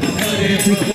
Thank you.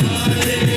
Música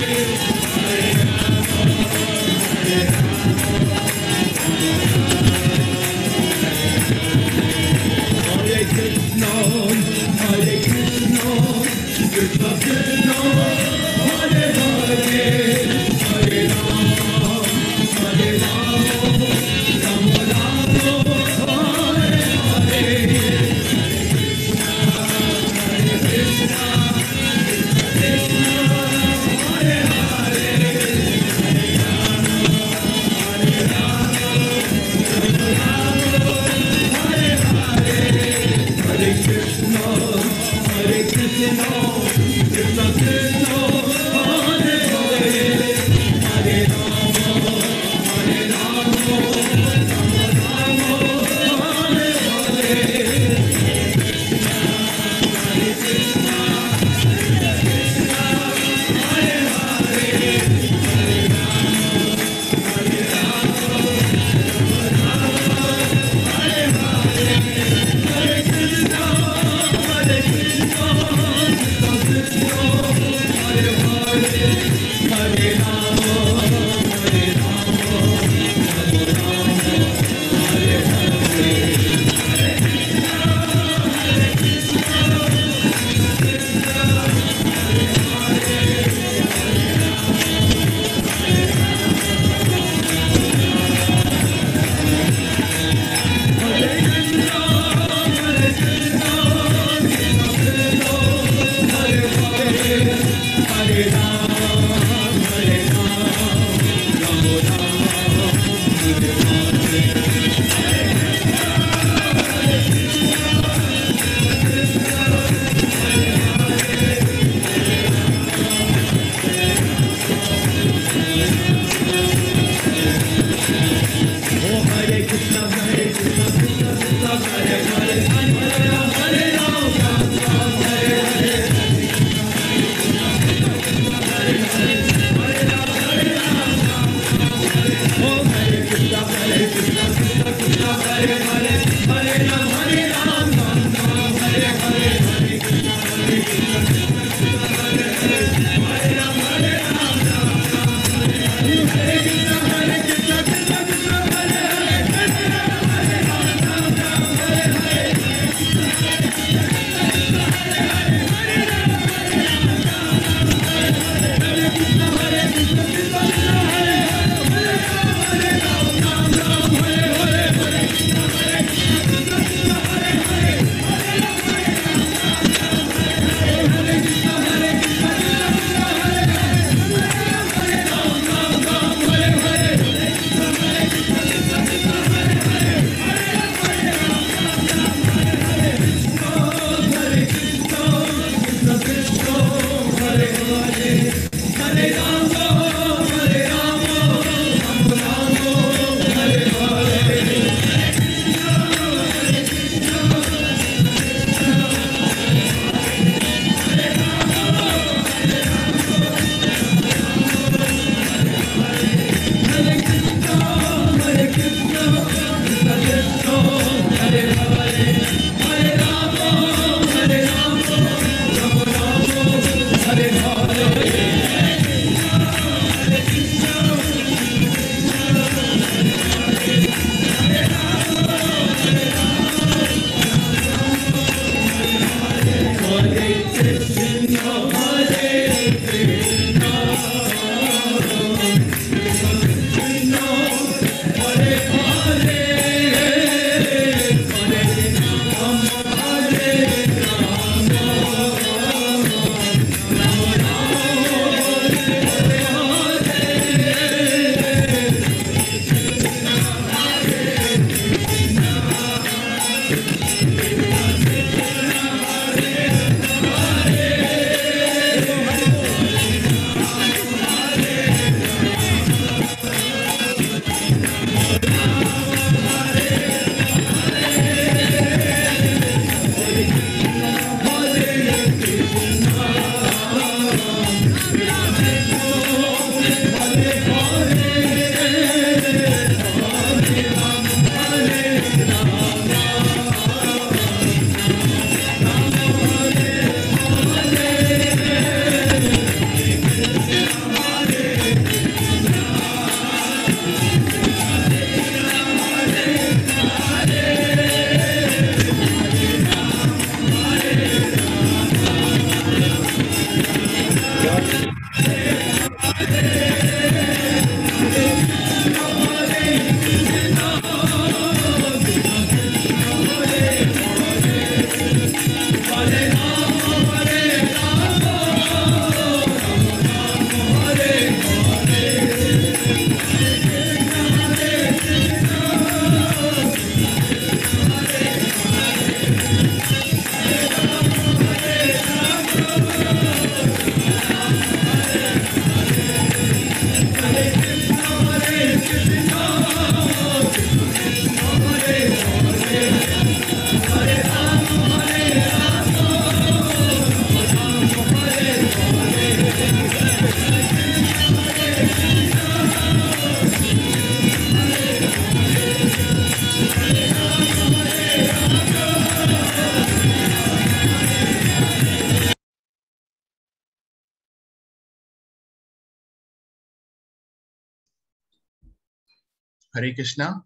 Hare Krishna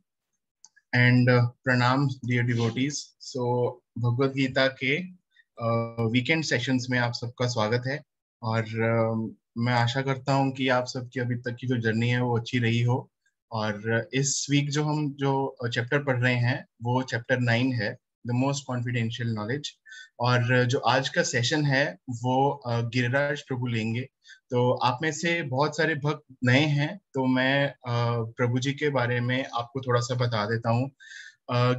and uh, pranam dear devotees. So भगवत गीता के weekend uh, sessions में आप सबका स्वागत है और uh, मैं आशा करता हूं कि आप सबकी अभी तक की जो जर्नी है वो अच्छी रही हो और uh, इस वीक जो हम जो चैप्टर uh, पढ़ रहे हैं वो चैप्टर नाइन है द मोस्ट कॉन्फिडेंशियल नॉलेज और uh, जो आज का सेशन है वो गिरिराज uh, प्रभु लेंगे तो आप में से बहुत सारे भक्त नए हैं तो मैं uh, प्रभु जी के बारे में आपको थोड़ा सा बता देता हूँ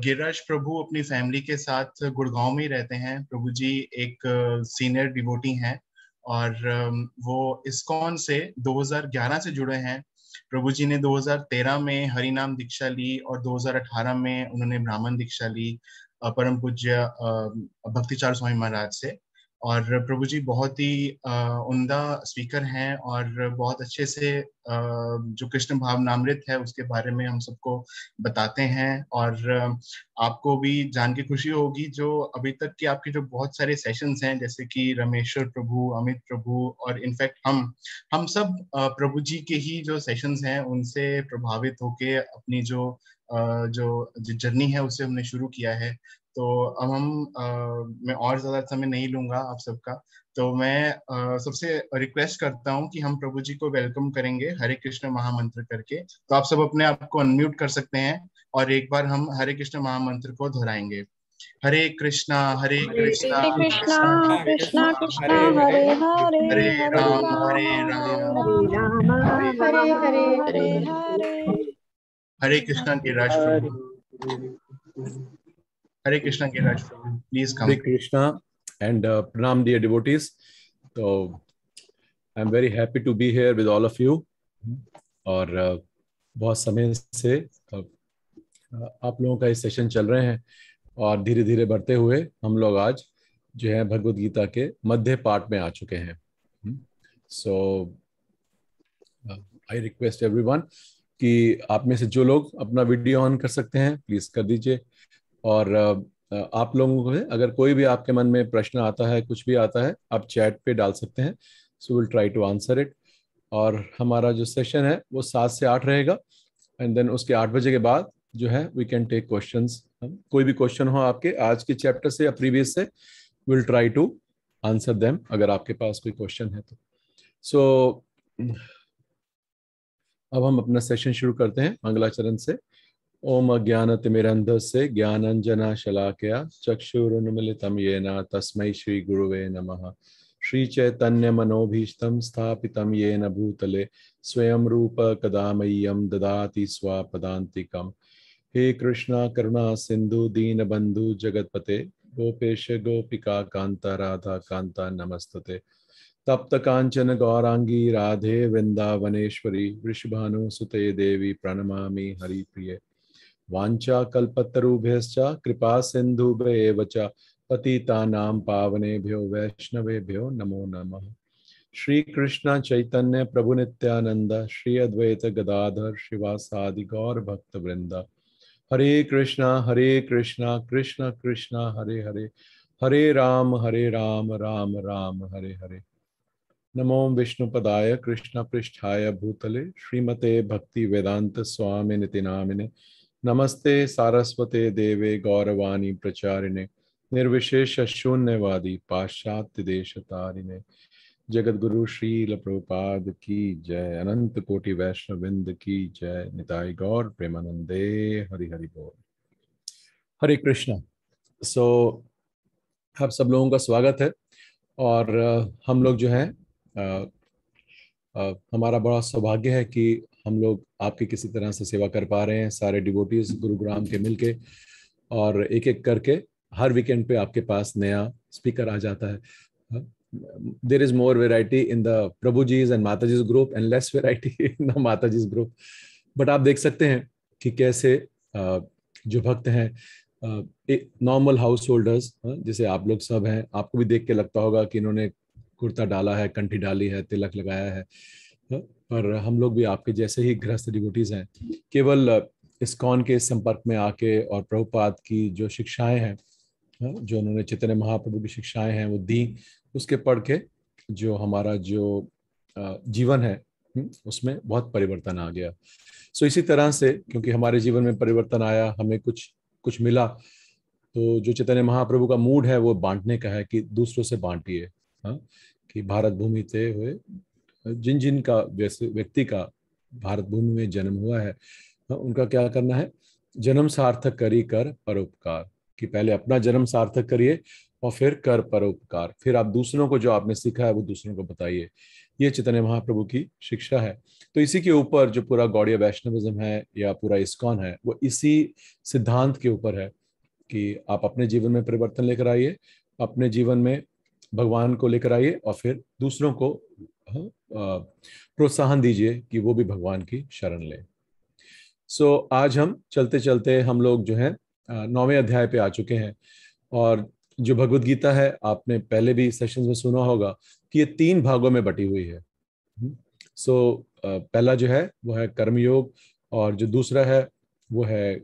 गिरिराज प्रभु अपनी फैमिली के साथ गुड़गांव में ही रहते हैं प्रभु जी एक सीनियर डिवोटी हैं और um, वो इस्कॉन से 2011 से जुड़े हैं प्रभु जी ने 2013 में हरिनाम दीक्षा ली और 2018 में उन्होंने ब्राह्मण दीक्षा ली परम पूज्य भक्तिचार स्वामी महाराज से और प्रभु जी बहुत ही उमदा स्पीकर हैं और बहुत अच्छे से जो कृष्ण नामृत है उसके बारे में हम सबको बताते हैं और आपको भी जान के खुशी होगी जो अभी तक की आपके जो बहुत सारे सेशंस हैं जैसे कि रमेश्वर प्रभु अमित प्रभु और इनफैक्ट हम हम सब प्रभु जी के ही जो सेशंस हैं उनसे प्रभावित होके अपनी जो जो जर्नी है उसे हमने शुरू किया है तो अब हम मैं और ज़्यादा समय नहीं लूंगा आप सबका तो मैं सबसे रिक्वेस्ट करता हूँ कि हम प्रभु जी को वेलकम करेंगे हरे कृष्ण महामंत्र करके तो आप सब अपने आप को अनम्यूट कर सकते हैं और एक बार हम हरे कृष्ण महामंत्र को दोहराएंगे हरे कृष्णा हरे कृष्णा कृष्णा कृष्णा कृष्णा हरे हरे हरे राम हरे राम हरे हरे हरे हरे हरे कृष्णा के राज हरे कृष्णा के Raj please come Hare Krishna and uh, प्रणाम डियर डिवोटीज तो I am very happy to be here with all of you और uh, बहुत समय से uh, आप लोगों का ये सेशन चल रहे हैं और धीरे धीरे बढ़ते हुए हम लोग आज जो है भगवत गीता के मध्य पार्ट में आ चुके हैं सो आई रिक्वेस्ट एवरीवन कि आप में से जो लोग अपना वीडियो ऑन कर सकते हैं प्लीज कर दीजिए और आप लोगों को अगर कोई भी आपके मन में प्रश्न आता है कुछ भी आता है आप चैट पे डाल सकते हैं so will try to answer it और हमारा जो सेशन है वो सात से आठ रहेगा एंड देन उसके आठ बजे के बाद जो है वी कैन टेक क्वेश्चन कोई भी क्वेश्चन हो आपके आज के चैप्टर से या प्रीवियस से will try to answer them अगर आपके पास कोई क्वेश्चन है तो सो so, अब हम अपना सेशन शुरू करते हैं मंगलाचरण से ओम अज्ञान तिमिरंध से ज्ञानंजना शलाकया चक्षुरुन्मिलितम ये न तस्म श्री गुरुवे नम श्री चैतन्य मनोभीष्टम स्थापित ये न भूतले स्वयं रूप कदा मह्यम ददाति स्वापदातिकम हे कृष्णा करुणा सिंधु दीन बंधु जगतपते गोपेश गोपिका कांता राधा कांता नमस्तते कांचन गौरांगी राधे वृषभानु सुते देवी प्रिय वाचा वाञ्छा कृपा कृपासिन्धुभ्येव च पतितानां पावनेभ्यो वैष्णवेभ्यो नमो नमः श्रीकृष्ण चैतन्य प्रभु नित्यानंद श्री अद्वैत गदाधर शिवासादि गौर भक्त वृंदा हरे कृष्णा हरे कृष्णा कृष्ण कृष्णा हरे हरे हरे राम हरे राम राम राम हरे हरे नमो विष्णुपदाय कृष्णपृष्ठाय भूतले श्रीमते भक्ति वेदांत स्वामी निति नामिने नमस्ते सारस्वते देवे गौरवाणी प्रचारिणे निर्विशेष शून्यवादी पाश्चात्य देश तारिणे जगत गुरु श्रील प्रभुपाद की जय अनंत कोटि वैष्णविंद की जय निताई गौर प्रेमानंदे हरि हरि बोल हरे कृष्ण सो so, आप सब लोगों का स्वागत है और हम लोग जो हैं हमारा बड़ा सौभाग्य है कि हम लोग आपकी किसी तरह से सेवा कर पा रहे हैं सारे गुरु गुरुग्राम के मिलके और एक एक करके हर वीकेंड पे आपके पास नया स्पीकर आ जाता है there is more variety in the prabhu jis and mata jis group and less variety in the mata jis group but आप देख सकते हैं कि कैसे जो भक्त हैं नॉर्मल हाउस होल्डर्स जैसे आप लोग सब हैं आपको भी देख के लगता होगा कि इन्होंने कुर्ता डाला है कंठी डाली है तिलक लगाया है पर हम लोग भी आपके जैसे ही गृहस्थ डिगोटीज हैं केवल इस्कॉन के संपर्क में आके और प्रभुपाद की जो शिक्षाएं हैं जो उन्होंने चैतन्य महाप्रभु की शिक्षाएं हैं वो दी उसके पढ़ के जो हमारा जो जीवन है हम्म, उसमें बहुत परिवर्तन आ गया सो इसी तरह से क्योंकि हमारे जीवन में परिवर्तन आया हमें कुछ कुछ मिला तो जो चैतन्य महाप्रभु का मूड है वो बांटने का है कि दूसरों से बांटिए हाँ कि भारत भूमि ते हुए जिन जिन का व्यक्ति का भारत भूमि में जन्म हुआ है उनका क्या करना है जन्म सार्थक करी कर परोपकार कि पहले अपना जन्म सार्थक करिए और फिर कर परोपकार फिर आप दूसरों को जो आपने सीखा है वो दूसरों को बताइए ये चैतन्य महाप्रभु की शिक्षा है तो इसी के ऊपर जो पूरा गौड़ीय वैष्णविज्म है या पूरा इस्कॉन है वो इसी सिद्धांत के ऊपर है कि आप अपने जीवन में परिवर्तन लेकर आइए अपने जीवन में भगवान को लेकर आइए और फिर दूसरों को प्रोत्साहन दीजिए कि वो भी भगवान की शरण लें सो so, आज हम चलते चलते हम लोग जो है नौवें अध्याय पे आ चुके हैं और जो भगवत गीता है आपने पहले भी सेशंस में सुना होगा कि ये तीन भागों में बटी हुई है सो हम्म। so, पहला जो है वो है कर्मयोग और जो दूसरा है वो है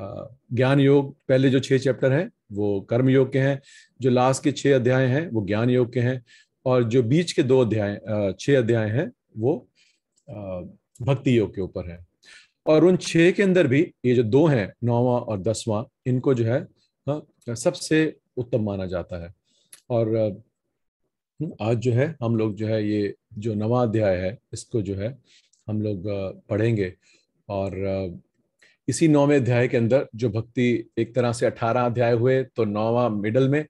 ज्ञान योग पहले जो छह चैप्टर हैं वो कर्म योग के हैं जो लास्ट के छह अध्याय हैं वो ज्ञान योग के हैं और जो बीच के दो अध्याय छह अध्याय हैं वो भक्ति योग के ऊपर है और उन छह के अंदर भी ये जो दो हैं नौवां और दसवां इनको जो है सबसे उत्तम माना जाता है और हम्म, आज जो है हम लोग जो है ये जो नवा अध्याय है इसको जो है हम लोग पढ़ेंगे और इसी नौवे अध्याय के अंदर जो भक्ति एक तरह से अठारह अध्याय हुए तो नौवा मिडल में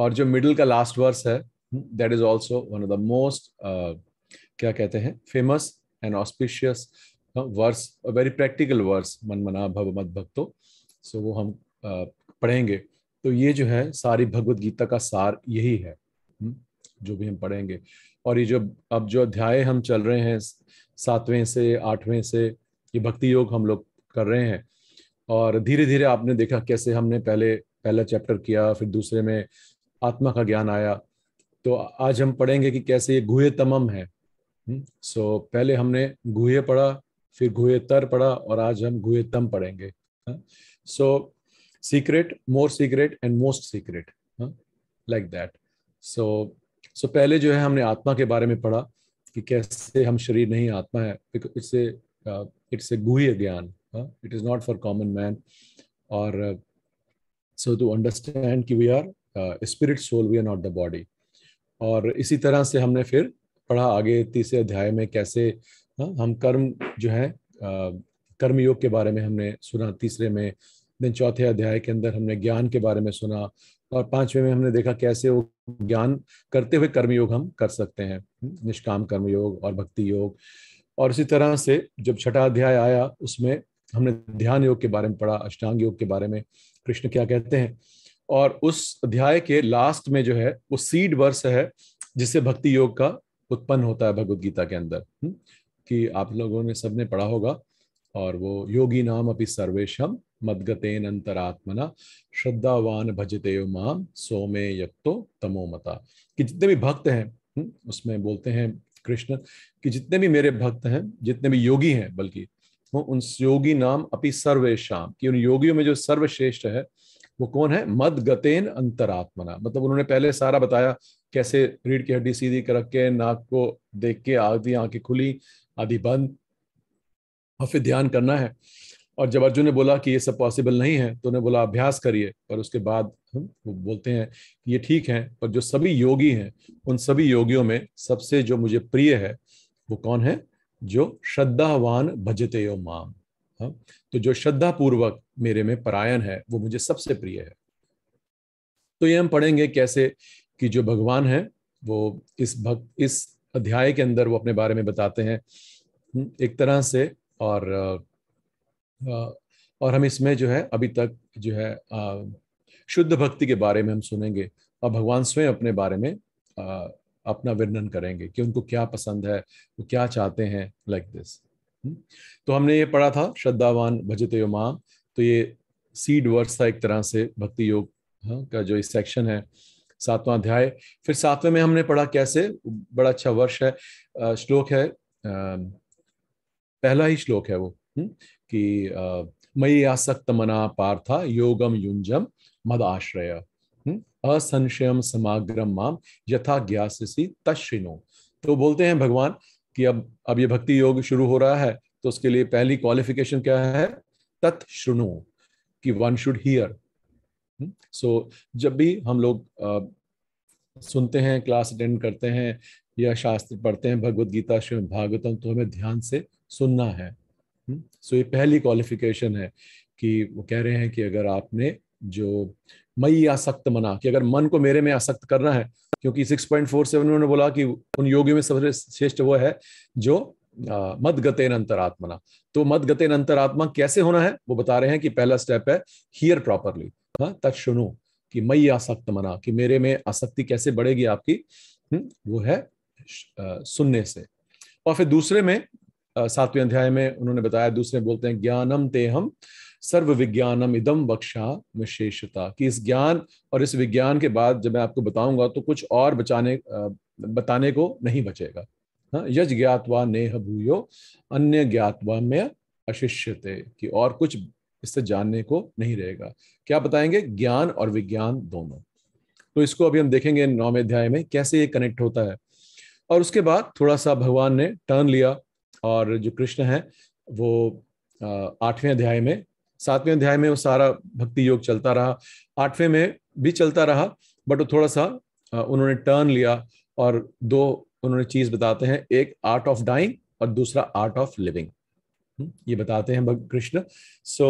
और जो मिडल का लास्ट वर्स है that is also one of the most क्या कहते हैं famous and auspicious verse very practical verse मन मना भव मत भक्तो सो वो हम uh, पढ़ेंगे तो ये जो है सारी भगवत गीता का सार यही है hmm, जो भी हम पढ़ेंगे और ये जो अब जो अध्याय हम चल रहे हैं सातवें से आठवें से ये भक्ति योग हम लोग कर रहे हैं और धीरे धीरे आपने देखा कैसे हमने पहले पहला चैप्टर किया फिर दूसरे में आत्मा का ज्ञान आया तो आज हम पढ़ेंगे कि कैसे ये गुहे तमम है सो हम्म, so, पहले हमने गुहे पढ़ा फिर गुहे तर पढ़ा और आज हम गुहे तम पढ़ेंगे so secret more secret and most secret like that so so पहले जो है हमने आत्मा के बारे में पढ़ा कि कैसे हम शरीर नहीं आत्मा है इट्स इट्स ए गुहे ज्ञान it is not for common man और सो टू अंडरस्टैंड की वी कि spirit soul we spirit soul, the body और इसी तरह से हमने फिर पढ़ा आगे तीसरे अध्याय में कैसे हाँ, हम कर्म जो है uh, कर्मयोग के बारे में हमने सुना तीसरे में दिन चौथे अध्याय के अंदर हमने ज्ञान के बारे में सुना और पांचवें में हमने देखा कैसे वो ज्ञान करते हुए कर्मयोग हम कर सकते हैं निष्काम कर्मयोग और भक्ति योग और इसी तरह से जब छठा अध्याय आया उसमें हमने ध्यान योग के बारे में पढ़ा अष्टांग योग के बारे में कृष्ण क्या कहते हैं और उस अध्याय के लास्ट में जो है वो सीड वर्ष है जिससे भक्ति योग का उत्पन्न होता है भगवत गीता के अंदर हम्म? कि आप लोगों ने सबने पढ़ा होगा और वो योगी नाम अपनी सर्वेशम मदगतेन अंतरात्मना श्रद्धावान भजते माम सोमे यक्तो तमोमता कि जितने भी भक्त हैं हम्म? उसमें बोलते हैं कृष्ण कि जितने भी मेरे भक्त हैं जितने भी योगी हैं बल्कि उन योगी नाम अपि सर्वेशम कि उन योगियों में जो सर्वश्रेष्ठ है वो कौन है मद गतेन अंतरात्मना मतलब उन्होंने पहले सारा बताया कैसे रीढ़ की हड्डी सीधी कर के नाक को देख के आधी आंखें खुली आधी बंद और फिर ध्यान करना है और जब अर्जुन ने बोला कि ये सब पॉसिबल नहीं है तो उन्हें बोला अभ्यास करिए पर उसके बाद हम वो बोलते हैं कि ये ठीक है पर जो सभी योगी हैं उन सभी योगियों में सबसे जो मुझे प्रिय है वो कौन है जो श्रद्धावान भजते यो माम हाँ? तो जो श्रद्धा पूर्वक मेरे में परायण है वो मुझे सबसे प्रिय है तो ये हम पढ़ेंगे कैसे कि जो भगवान है वो इस भक्त इस अध्याय के अंदर वो अपने बारे में बताते हैं हम्म, एक तरह से और और हम इसमें जो है अभी तक जो है शुद्ध भक्ति के बारे में हम सुनेंगे और भगवान स्वयं अपने बारे में अपना वर्णन करेंगे कि उनको क्या पसंद है वो क्या चाहते हैं लाइक like दिस हम्म? तो हमने ये पढ़ा था श्रद्धावान भजते माम तो ये सीड वर्ड्स था एक तरह से भक्ति योग हाँ, का जो इस सेक्शन है सातवां अध्याय फिर सातवें में हमने पढ़ा कैसे बड़ा अच्छा वर्ष है श्लोक है पहला ही श्लोक है वो हम्म, कि मई आसक्त मना पार्था योगम युंजम मद आश्रय असंशयम समाग्रम माम यथा ज्ञासी तश्रिनो तो बोलते हैं भगवान कि अब अब ये भक्ति योग शुरू हो रहा है तो उसके लिए पहली क्वालिफिकेशन क्या है तत् कि वन शुड हियर सो जब भी हम लोग आ, सुनते हैं क्लास अटेंड करते हैं या शास्त्र पढ़ते हैं भगवत गीता श्रीमद भागवतम तो हमें ध्यान से सुनना है सो हम्म, so, ये पहली क्वालिफिकेशन है कि वो कह रहे हैं कि अगर आपने जो मई आसक्त मना कि अगर मन को मेरे में आसक्त करना है क्योंकि 6.47 उन्होंने बोला कि उन योगियों में सबसे श्रेष्ठ वो है जो मद गतेन अंतरात्मना तो मद गतेन अंतरात्मा कैसे होना है वो बता रहे हैं कि पहला स्टेप है हियर प्रॉपरली तक सुनो कि मई आसक्त मना कि मेरे में आसक्ति कैसे बढ़ेगी आपकी हम्म, वो है सुनने से और फिर दूसरे में सातवें अध्याय में उन्होंने बताया दूसरे बोलते हैं ज्ञानम ते हम सर्व विज्ञानम इदम बख्शा विशेषता कि इस ज्ञान और इस विज्ञान के बाद जब मैं आपको बताऊंगा तो कुछ और बचाने बताने को नहीं बचेगा हाँ यज ज्ञातवा नेह भूयो अन्य ज्ञातवा में अशिष्यते कि और कुछ इससे जानने को नहीं रहेगा क्या बताएंगे ज्ञान और विज्ञान दोनों तो इसको अभी हम देखेंगे नौवे अध्याय में कैसे ये कनेक्ट होता है और उसके बाद थोड़ा सा भगवान ने टर्न लिया और जो कृष्ण है वो आठवें अध्याय में सातवें अध्याय में वो सारा भक्ति योग चलता रहा आठवें में भी चलता रहा बट वो थोड़ा सा उन्होंने टर्न लिया और दो उन्होंने चीज बताते हैं एक आर्ट ऑफ डाइंग और दूसरा आर्ट ऑफ लिविंग ये बताते हैं Krishna so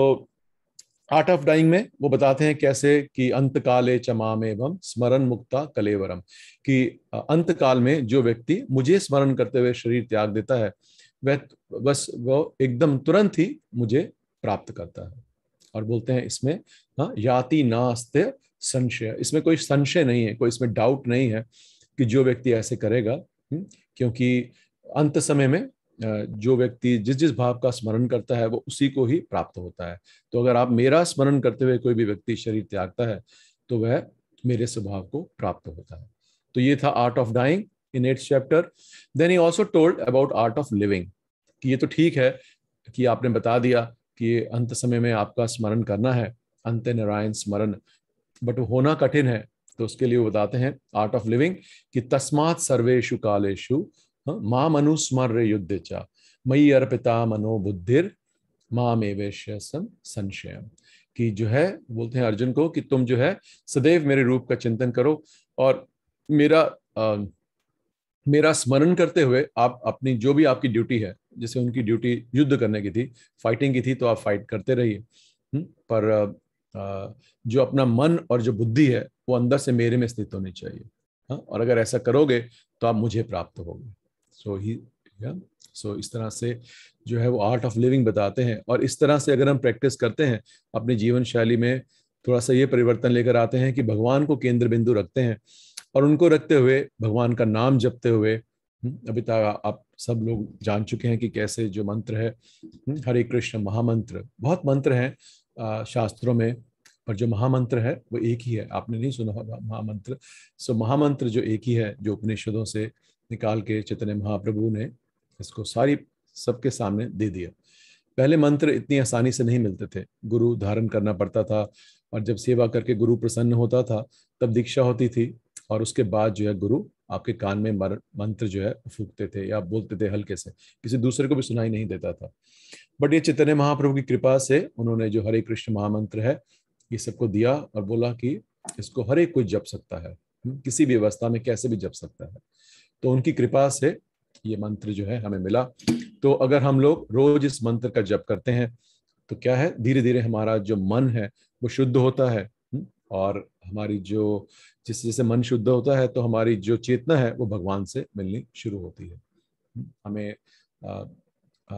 art of dying में वो बताते हैं कैसे कि अंत काले चमाम एवं स्मरण मुक्ता कलेवरम कि अंत काल में जो व्यक्ति मुझे स्मरण करते हुए शरीर त्याग देता है वह बस वो एकदम तुरंत ही मुझे प्राप्त करता है और बोलते हैं इसमें हाँ याति नास्त संशय इसमें कोई संशय नहीं है कोई इसमें डाउट नहीं है कि जो व्यक्ति ऐसे करेगा हम्म, क्योंकि अंत समय में जो व्यक्ति जिस जिस भाव का स्मरण करता है वो उसी को ही प्राप्त होता है तो अगर आप मेरा स्मरण करते हुए कोई भी व्यक्ति शरीर त्यागता है तो वह मेरे स्वभाव को प्राप्त होता है तो ये था art of dying in eight chapter then he also told about art of living कि ये तो ठीक है कि आपने बता दिया कि अंत समय में आपका स्मरण करना है अंत नारायण स्मरण बट होना कठिन है तो उसके लिए बताते हैं आर्ट ऑफ लिविंग कि तस्मात सर्वेशु कालेशु हाँ, माम अनुस्मर्य युद्ध चा मई अर्पिता मनोबुद्धिर बुद्धिर माम एवेश्य संशयम कि जो है बोलते हैं अर्जुन को कि तुम जो है सदैव मेरे रूप का चिंतन करो और मेरा आ, मेरा स्मरण करते हुए आप अपनी जो भी आपकी ड्यूटी है जैसे उनकी ड्यूटी युद्ध करने की थी फाइटिंग की थी तो आप फाइट करते रहिए हम्म, पर जो अपना मन और जो बुद्धि है वो अंदर से मेरे में स्थित होनी चाहिए हाँ, और अगर ऐसा करोगे तो आप मुझे प्राप्त होगे सो ही सो इस तरह से जो है वो आर्ट ऑफ लिविंग बताते हैं और इस तरह से अगर हम प्रैक्टिस करते हैं अपनी जीवन शैली में थोड़ा सा ये परिवर्तन लेकर आते हैं कि भगवान को केंद्र बिंदु रखते हैं और उनको रखते हुए भगवान का नाम जपते हुए हम्म, अभी तक आप सब लोग जान चुके हैं कि कैसे जो मंत्र है हम्म, हरे कृष्ण महामंत्र बहुत मंत्र हैं शास्त्रों में पर जो महामंत्र है वो एक ही है आपने नहीं सुना होगा महामंत्र सो महामंत्र जो एक ही है जो उपनिषदों से निकाल के चैतन्य महाप्रभु ने इसको सारी सबके सामने दे दिया पहले मंत्र इतनी आसानी से नहीं मिलते थे गुरु धारण करना पड़ता था और जब सेवा करके गुरु प्रसन्न होता था तब दीक्षा होती थी और उसके बाद जो है गुरु आपके कान में मर, मंत्र जो है फूकते थे या बोलते थे हल्के से किसी दूसरे को भी सुनाई नहीं देता था बट ये चैतन्य महाप्रभु की कृपा से उन्होंने जो हरे कृष्ण महामंत्र है ये सबको दिया और बोला कि इसको हर एक कोई जप सकता है हम्म, किसी भी अवस्था में कैसे भी जप सकता है तो उनकी कृपा से ये मंत्र जो है हमें मिला तो अगर हम लोग रोज इस मंत्र का जप करते हैं तो क्या है धीरे धीरे हमारा जो मन है वो शुद्ध होता है और हमारी जो जिस जैसे मन शुद्ध होता है तो हमारी जो चेतना है वो भगवान से मिलनी शुरू होती है हमें आ,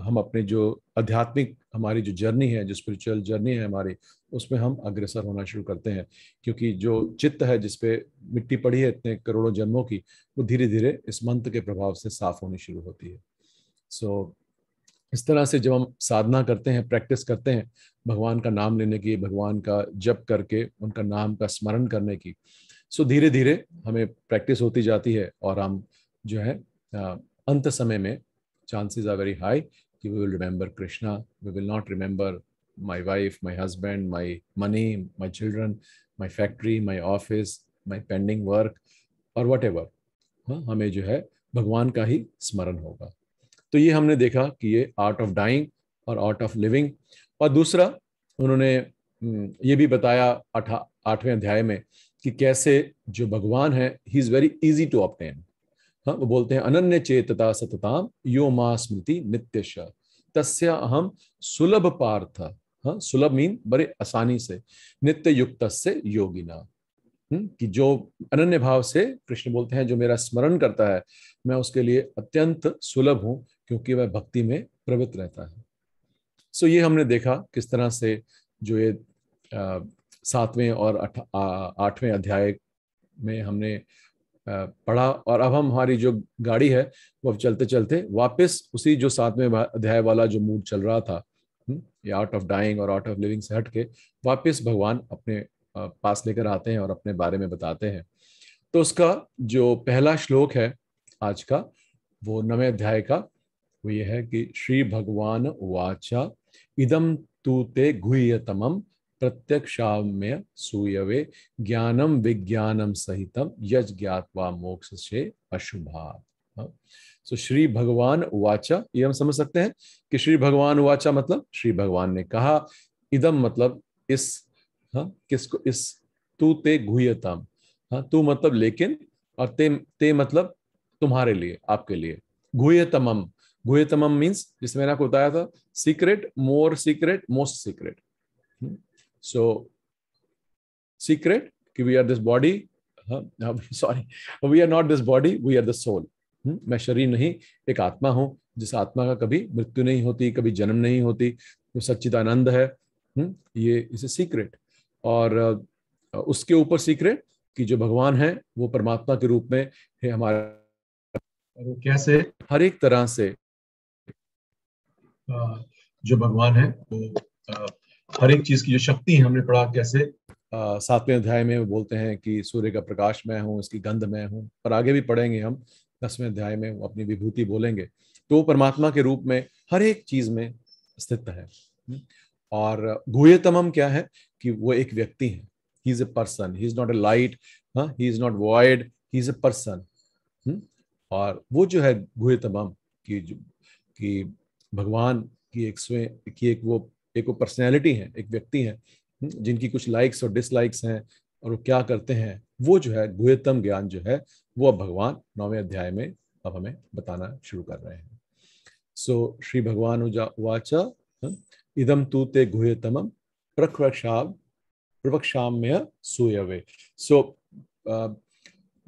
हम अपने जो आध्यात्मिक हमारी जो जर्नी है जो स्पिरिचुअल जर्नी है हमारी उसमें हम अग्रसर होना शुरू करते हैं क्योंकि जो चित्त है जिसपे मिट्टी पड़ी है इतने करोड़ों जन्मों की वो धीरे धीरे इस मंत्र के प्रभाव से साफ होनी शुरू होती है सो so, इस तरह से जब हम साधना करते हैं प्रैक्टिस करते हैं भगवान का नाम लेने की भगवान का जप करके उनका नाम का स्मरण करने की सो धीरे धीरे हमें प्रैक्टिस होती जाती है और हम जो है अंत समय में चांसेस आर वेरी हाई कि we will remember Krishna we will not remember my wife my husband my money my children my factory my office my pending work और वट हाँ हमें जो है भगवान का ही स्मरण होगा तो ये हमने देखा कि ये आर्ट ऑफ डाइंग और आर्ट ऑफ लिविंग और दूसरा उन्होंने ये भी बताया आठवें अध्याय में कि कैसे जो भगवान है he is very easy to obtain हाँ वो बोलते हैं अनन्य चेतता सतताम यो मा स्मृति नित्यश तस्या अहम सुलभ पार्थ हाँ सुलभ मीन बड़े आसानी से नित्य युक्त से योगिना कि जो अनन्य भाव से कृष्ण बोलते हैं जो मेरा स्मरण करता है मैं उसके लिए अत्यंत सुलभ हूं क्योंकि वह भक्ति में प्रवृत्त रहता है सो ये हमने देखा किस तरह से जो ये सातवें और आठवें अध्याय में हमने पढ़ा और अब हम हमारी जो गाड़ी है वो अब चलते चलते वापस उसी जो सातवें अध्याय वाला जो मूड चल रहा था या आर्ट ऑफ डाइंग और आर्ट ऑफ लिविंग से हट के वापस भगवान अपने पास लेकर आते हैं और अपने बारे में बताते हैं तो उसका जो पहला श्लोक है आज का वो नवे अध्याय का वो ये है कि श्री भगवान वाचा इदम तू ते घुयतम प्रत्यक्षाम्य सूयवे ज्ञानम विज्ञानम सहितम यज ज्ञातवा मोक्ष से अशुभा सो हाँ। श्री भगवान वाचा ये हम समझ सकते हैं कि श्री भगवान वाचा मतलब श्री भगवान ने कहा इदम मतलब इस हाँ किसको इस तू ते गुह्यताम हाँ तू मतलब लेकिन और ते ते मतलब तुम्हारे लिए आपके लिए घुयतम घुयतम मीन्स जिसमें मैंने आपको बताया था secret more secret most secret so secret कि we are this body sorry we are not this body we are the soul मैं शरीर नहीं एक आत्मा हूं जिस आत्मा का कभी मृत्यु नहीं होती कभी जन्म नहीं होती वो सच्चिदानंद है हुँ? हम्म, ये इसे सीक्रेट और उसके ऊपर सीख रहे कि जो भगवान है वो परमात्मा के रूप में है हमारे कैसे हर एक तरह से जो भगवान है वो हर एक चीज की जो शक्ति है हमने पढ़ा कैसे सातवें अध्याय में वो बोलते हैं कि सूर्य का प्रकाश मैं हूँ इसकी गंध मैं हूँ पर आगे भी पढ़ेंगे हम दसवें अध्याय में वो अपनी विभूति बोलेंगे तो परमात्मा के रूप में हर एक चीज में स्थित है और तमम क्या है कि वो एक व्यक्ति है he is a person he is not a light he is not void he is a person और वो जो है गुहे तमाम की जो कि भगवान की एक स्वयं की एक वो एक वो पर्सनैलिटी है एक व्यक्ति है hmm? जिनकी कुछ लाइक्स और डिसलाइक्स हैं और वो क्या करते हैं वो जो है गुहेतम ज्ञान जो है वो अब भगवान नौवें अध्याय में अब हमें बताना शुरू कर रहे हैं सो so, श्री भगवान उजा वाचा hmm? इदम तू ते गुहेतम prakvaksham, pravaksham suyave. So uh,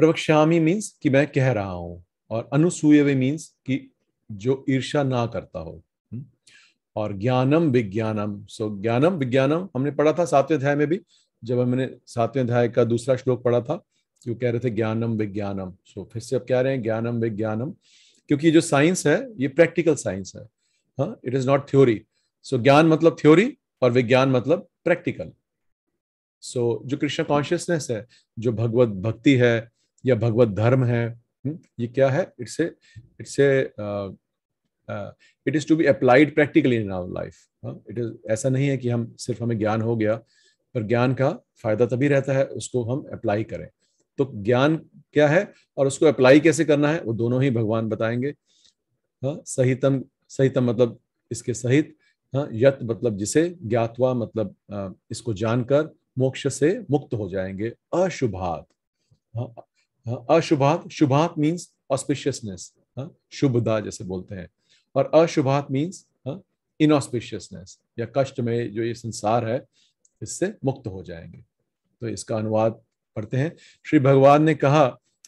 pravakshami कि मैं कह रहा हूं और अनुसूयवे मीन्स कि जो ईर्षा ना करता हो हम्म। और ज्ञानम विज्ञानम सो so, ज्ञानम विज्ञानम हमने पढ़ा था सातवें अध्याय में भी जब हमने सातवें अध्याय का दूसरा श्लोक पढ़ा था वो तो कह रहे थे ज्ञानम विज्ञानम सो so, फिर से अब कह रहे हैं ज्ञानम विज्ञानम क्योंकि जो साइंस है ये प्रैक्टिकल साइंस है हाँ it is not theory so ज्ञान मतलब थ्योरी और विज्ञान मतलब प्रैक्टिकल सो so, जो कृष्ण कॉन्शियसनेस है जो भगवत भक्ति है या भगवत धर्म है हम्म, ये क्या है it's it's it is to be applied practically in our life it is ऐसा नहीं है कि हम सिर्फ हमें ज्ञान हो गया पर ज्ञान का फायदा तभी रहता है उसको हम अप्लाई करें तो ज्ञान क्या है और उसको अप्लाई कैसे करना है वो दोनों ही भगवान बताएंगे हाँ? सहितम सहितम मतलब इसके सहित हाँ, यत मतलब जिसे ज्ञातवा मतलब इसको जानकर मोक्ष से मुक्त हो जाएंगे अशुभात हाँ, हाँ, अशुभात शुभात मीन्स ऑस्पिशियसनेस शुभदा जैसे बोलते हैं और अशुभात मीन्स इनऑस्पिशियसनेस या कष्ट में जो ये संसार है इससे मुक्त हो जाएंगे तो इसका अनुवाद पढ़ते हैं श्री भगवान ने कहा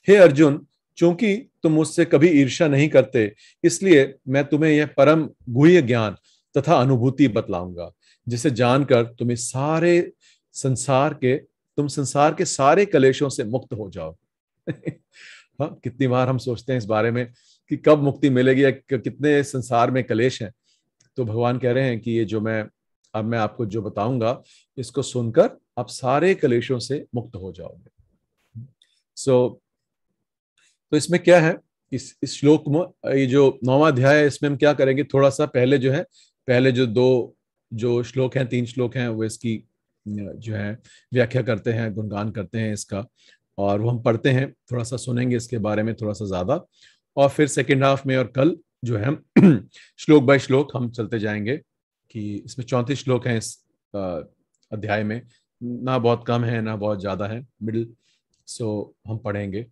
हे अर्जुन चूंकि तुम मुझसे कभी ईर्ष्या नहीं करते इसलिए मैं तुम्हें यह परम गुह ज्ञान तथा अनुभूति बतलाऊंगा जिसे जानकर तुम्हें सारे संसार के तुम संसार के सारे कलेशों से मुक्त हो जाओ हाँ, कितनी बार हम सोचते हैं इस बारे में कि कब मुक्ति मिलेगी या कितने संसार में कलेश हैं तो भगवान कह रहे हैं कि ये जो मैं अब मैं आपको जो बताऊंगा इसको सुनकर आप सारे कलेशों से मुक्त हो जाओगे सो so, तो इसमें क्या है इस इस श्लोक में ये जो नौवा अध्याय है इसमें हम क्या करेंगे थोड़ा सा पहले जो है पहले जो दो जो श्लोक हैं तीन श्लोक हैं वो इसकी जो है व्याख्या करते हैं गुणगान करते हैं इसका और वो हम पढ़ते हैं थोड़ा सा सुनेंगे इसके बारे में थोड़ा सा ज़्यादा और फिर सेकेंड हाफ में और कल जो है श्लोक बाय श्लोक हम चलते जाएंगे कि इसमें चौंतीस श्लोक हैं इस अध्याय में ना बहुत कम है ना बहुत ज़्यादा है मिडिल सो हम पढ़ेंगे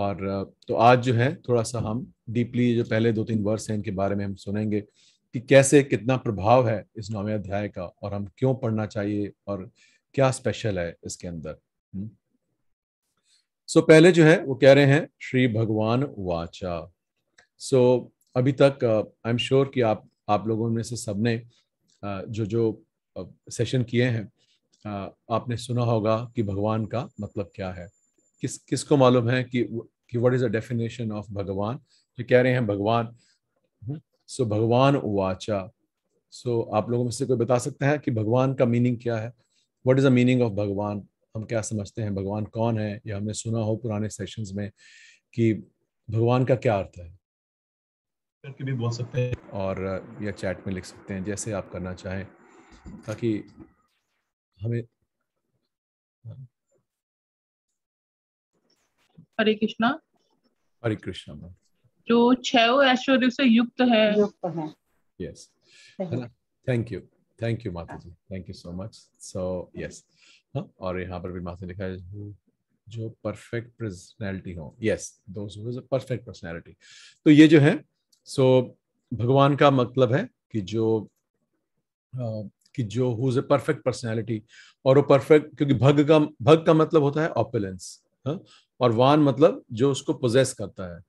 और तो आज जो है थोड़ा सा हम डीपली जो पहले दो तीन वर्ष हैं इनके बारे में हम सुनेंगे कि कैसे कितना प्रभाव है इस नौवें अध्याय का और हम क्यों पढ़ना चाहिए और क्या स्पेशल है इसके अंदर सो हम्म? so, पहले जो है वो कह रहे हैं श्री भगवान वाचा सो so, अभी तक आई एम श्योर कि आप आप लोगों में से सबने uh, जो जो सेशन uh, किए हैं uh, आपने सुना होगा कि भगवान का मतलब क्या है किस किसको मालूम है कि कि what is the definition of Bhagwan जो कह रहे हैं भगवान हम्म? सो भगवान उवाचा सो आप लोगों में से कोई बता सकता है कि भगवान का मीनिंग क्या है what is the meaning of Bhagwan हम क्या समझते हैं भगवान कौन है या हमने सुना हो पुराने सेशंस में कि भगवान का क्या अर्थ है करके भी बोल सकते हैं और या चैट में लिख सकते हैं जैसे आप करना चाहें ताकि हमें हरे कृष्णा हरे कृष्णा मैम जो छह ऐश्वर्य से युक्त है युक्त है yes thank you thank you माता जी thank you so much so yes और यहाँ पर भी माता लिखा है जो परफेक्ट पर्सनैलिटी हो यस परफेक्ट पर्सनैलिटी तो ये जो है सो so, भगवान का मतलब है कि जो uh, कि जो हुज ए परफेक्ट पर्सनैलिटी और वो परफेक्ट क्योंकि भग का भग का मतलब होता है ऑपिलेंस हाँ? और वान मतलब जो उसको पोजेस करता है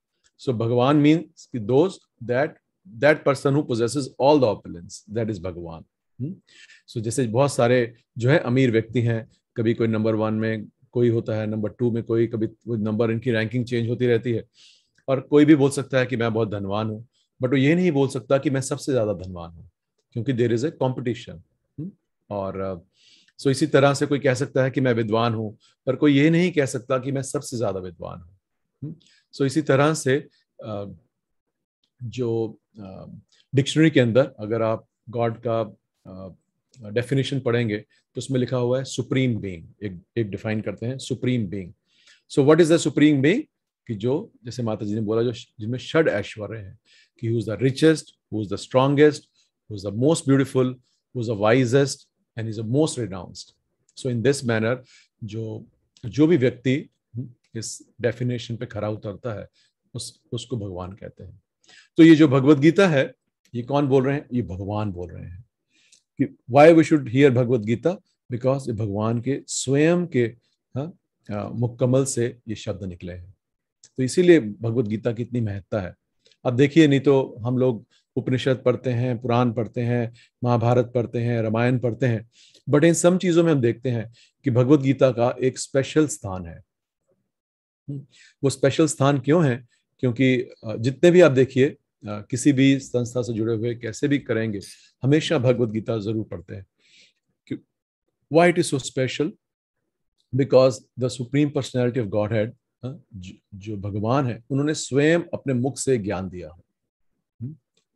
भगवान मीन्स की दोस्त that that person who possesses all the opulence, that is Bhagwan so जैसे बहुत सारे जो है अमीर व्यक्ति हैं कभी कोई नंबर वन में कोई होता है नंबर टू में कोई कभी नंबर इनकी रैंकिंग चेंज होती रहती है और कोई भी बोल सकता है कि मैं बहुत धनवान हूँ बट वो ये नहीं बोल सकता कि मैं सबसे ज्यादा धनवान हूँ क्योंकि देर इज ए कॉम्पिटिशन और सो uh, इसी तरह से कोई कह सकता है कि मैं विद्वान हूँ पर कोई ये नहीं कह सकता कि मैं सबसे ज्यादा विद्वान हूँ hmm? सो इसी तरह से जो डिक्शनरी के अंदर अगर आप गॉड का डेफिनेशन पढ़ेंगे तो उसमें लिखा हुआ है सुप्रीम बीइंग एक एक डिफाइन करते हैं supreme being so what is the supreme being कि जो जैसे माता जी ने बोला जो जिनमें षड ऐश्वर्य है कि who is the richest who is the strongest who is the most beautiful who is the wisest and is the most renounced so in this manner जो जो भी व्यक्ति इस डेफिनेशन पे खरा उतरता है उस उसको भगवान कहते हैं तो ये जो भगवत गीता है ये कौन बोल रहे हैं ये भगवान बोल रहे हैं कि why we should hear Bhagavad Gita because ये भगवान के स्वयं के हा? मुकम्मल से ये शब्द निकले हैं तो इसीलिए भगवत गीता की इतनी महत्ता है अब देखिए नहीं तो हम लोग उपनिषद पढ़ते हैं पुराण पढ़ते हैं महाभारत पढ़ते हैं रामायण पढ़ते हैं बट इन सब चीज़ों में हम देखते हैं कि भगवत गीता का एक स्पेशल स्थान है वो स्पेशल स्थान क्यों है क्योंकि जितने भी आप देखिए किसी भी संस्था से जुड़े हुए कैसे भी करेंगे हमेशा भगवत गीता जरूर पढ़ते हैं why it is so special because the supreme personality of godhead जो भगवान है उन्होंने स्वयं अपने मुख से ज्ञान दिया है सो हम्म,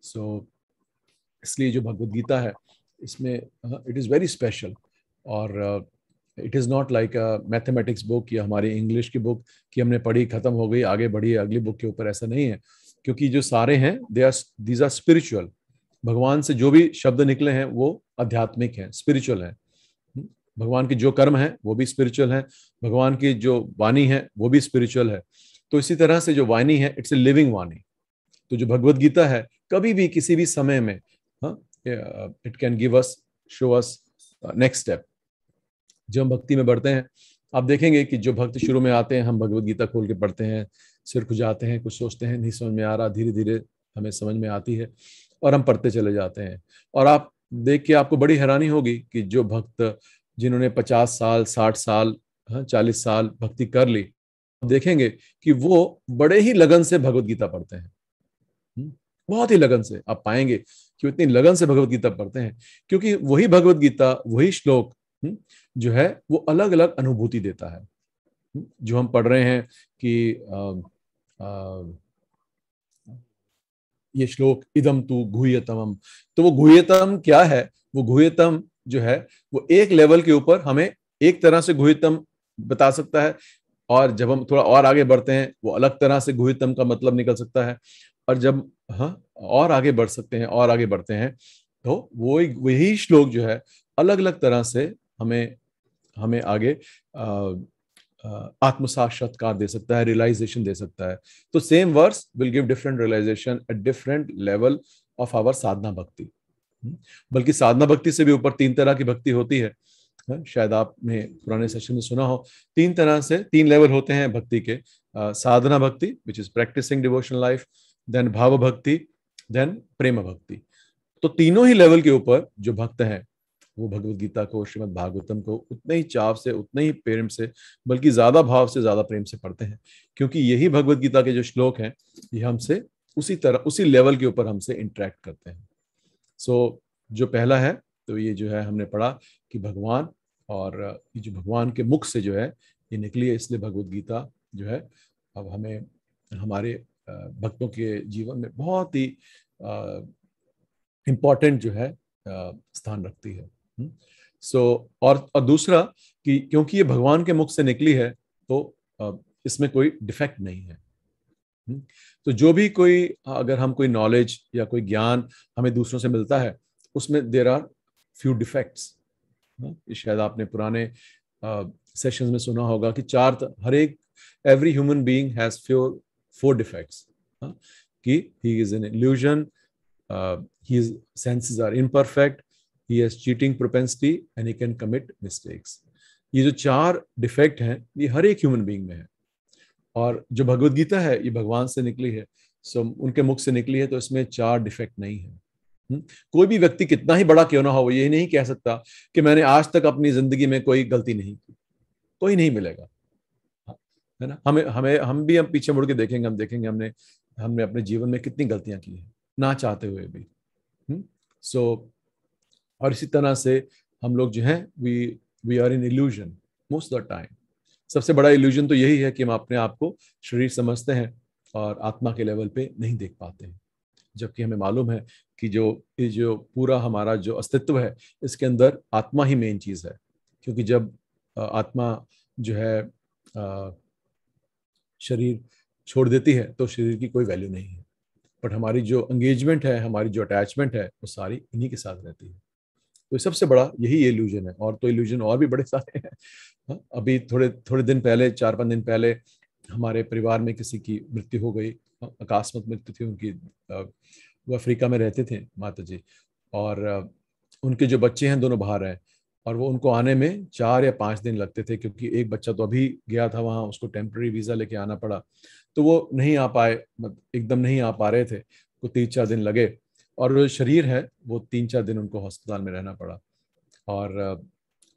so, इसलिए जो भगवदगीता है इसमें इट इज़ वेरी स्पेशल और it is not like a mathematics book या हमारी इंग्लिश की बुक कि हमने पढ़ी खत्म हो गई आगे बढ़ी अगली बुक के ऊपर ऐसा नहीं है क्योंकि जो सारे हैं they are these are spiritual भगवान से जो भी शब्द निकले हैं वो आध्यात्मिक हैं स्पिरिचुअल हैं हम्म? भगवान के जो कर्म हैं वो भी स्पिरिचुअल हैं भगवान की जो वाणी है वो भी स्पिरिचुअल है तो इसी तरह से जो वाणी है इट्स ए लिविंग वाणी तो जो भगवत गीता है कभी भी किसी भी समय में it can give us show us next step जो हम भक्ति में बढ़ते हैं आप देखेंगे कि जो भक्त शुरू में आते हैं हम भगवत गीता खोल के पढ़ते हैं सिर खुजाते हैं कुछ सोचते हैं नहीं समझ में आ रहा धीरे धीरे हमें समझ में आती है और हम पढ़ते चले जाते हैं और आप देख के आपको बड़ी हैरानी होगी कि जो भक्त जिन्होंने पचास साल साठ साल हाँ, चालीस साल भक्ति कर ली देखेंगे कि वो बड़े ही लगन से भगवत गीता पढ़ते हैं हम्म, बहुत ही लगन से आप पाएंगे कि इतनी लगन से भगवत गीता पढ़ते हैं क्योंकि वही भगवत गीता वही श्लोक हम्म, जो है वो अलग अलग अनुभूति देता है हम्म, जो हम पढ़ रहे हैं कि आ, आ, ये श्लोक इदम तू गुह्यतम तो वो घुहतम क्या है वो गुह्यतम जो है वो एक लेवल के ऊपर हमें एक तरह से घुहतम बता सकता है और जब हम थोड़ा और आगे बढ़ते हैं वो अलग तरह से गुहितम का मतलब निकल सकता है और जब हाँ और आगे बढ़ सकते हैं और आगे बढ़ते हैं तो वो वही श्लोक जो है अलग अलग तरह से हमें हमें आगे आत्म साक्षात्कार दे सकता है रियलाइजेशन दे सकता है तो same verse will give different realisation at different level of our sadhana bhakti hmm, बल्कि साधना भक्ति से भी ऊपर तीन तरह की भक्ति होती है हाँ, शायद आपने पुराने सेशन में सुना हो तीन तरह से तीन लेवल होते हैं भक्ति के sadhana bhakti which is practising devotion life then bhav bhakti then प्रेम भक्ति तो तीनों ही लेवल के ऊपर जो भक्त हैं वो भगवत गीता को श्रीमद भागवतम को उतने ही चाव से उतने ही प्रेम से बल्कि ज्यादा भाव से ज्यादा प्रेम से पढ़ते हैं क्योंकि यही भगवत गीता के जो श्लोक हैं ये हमसे उसी तरह उसी लेवल के ऊपर हमसे इंटरेक्ट करते हैं सो so, जो पहला है तो ये जो है हमने पढ़ा कि भगवान और ये जो भगवान के मुख से जो है ये निकली है इसलिए भगवत गीता जो है अब हमें हमारे भक्तों के जीवन में बहुत ही इम्पोर्टेंट जो है स्थान रखती है सो हम्म। so, और और दूसरा कि क्योंकि ये भगवान के मुख से निकली है तो इसमें कोई डिफेक्ट नहीं है हम्म। तो जो भी कोई अगर हम कोई नॉलेज या कोई ज्ञान हमें दूसरों से मिलता है उसमें देर आर फ्यू डिफेक्ट्स शायद आपने पुराने सेशंस में सुना होगा कि चार हर एक every human being has four four defects कि he is an illusion he senses are imperfect he has cheating propensity and he can commit mistakes ये जो चार डिफेक्ट हैं ये हर एक ह्यूमन बीइंग में है और जो भगवदगीता है ये भगवान से निकली है सो उनके मुख से निकली है तो इसमें चार डिफेक्ट नहीं है हम्म? कोई भी व्यक्ति कितना ही बड़ा क्यों ना हो वो यही नहीं कह सकता कि मैंने आज तक अपनी जिंदगी में कोई गलती नहीं की कोई नहीं मिलेगा हाँ, है ना हमें हमें हम भी हम पीछे मुड़ के देखेंगे हम देखेंगे हमने हमने अपने जीवन में कितनी गलतियां की हैं ना चाहते हुए भी सो हम्म? so, और इसी तरह से हम लोग जो हैं we we are in illusion most the time सबसे बड़ा इल्यूजन तो यही है कि हम अपने आप को शरीर समझते हैं और आत्मा के लेवल पे नहीं देख पाते हैं जबकि हमें मालूम है कि जो ये जो पूरा हमारा जो अस्तित्व है इसके अंदर आत्मा ही मेन चीज़ है क्योंकि जब आत्मा जो है शरीर छोड़ देती है तो शरीर की कोई वैल्यू नहीं है बट हमारी जो एंगेजमेंट है हमारी जो अटैचमेंट है वो सारी इन्हीं के साथ रहती है तो सबसे बड़ा यही इल्यूजन है और तो इल्यूजन और भी बड़े सारे हैं हाँ, अभी थोड़े थोड़े दिन पहले चार पाँच दिन पहले हमारे परिवार में किसी की मृत्यु हो गई हाँ, अकास्मत मृत्यु थी उनकी वो अफ्रीका में रहते थे माता जी और उनके जो बच्चे हैं दोनों बाहर हैं और वो उनको आने में चार या पाँच दिन लगते थे क्योंकि एक बच्चा तो अभी गया था वहाँ उसको टेम्प्रेरी वीज़ा लेके आना पड़ा तो वो नहीं आ पाए एकदम नहीं आ पा रहे थे को तीन चार दिन लगे और जो शरीर है वो तीन चार दिन उनको हॉस्पिटल में रहना पड़ा और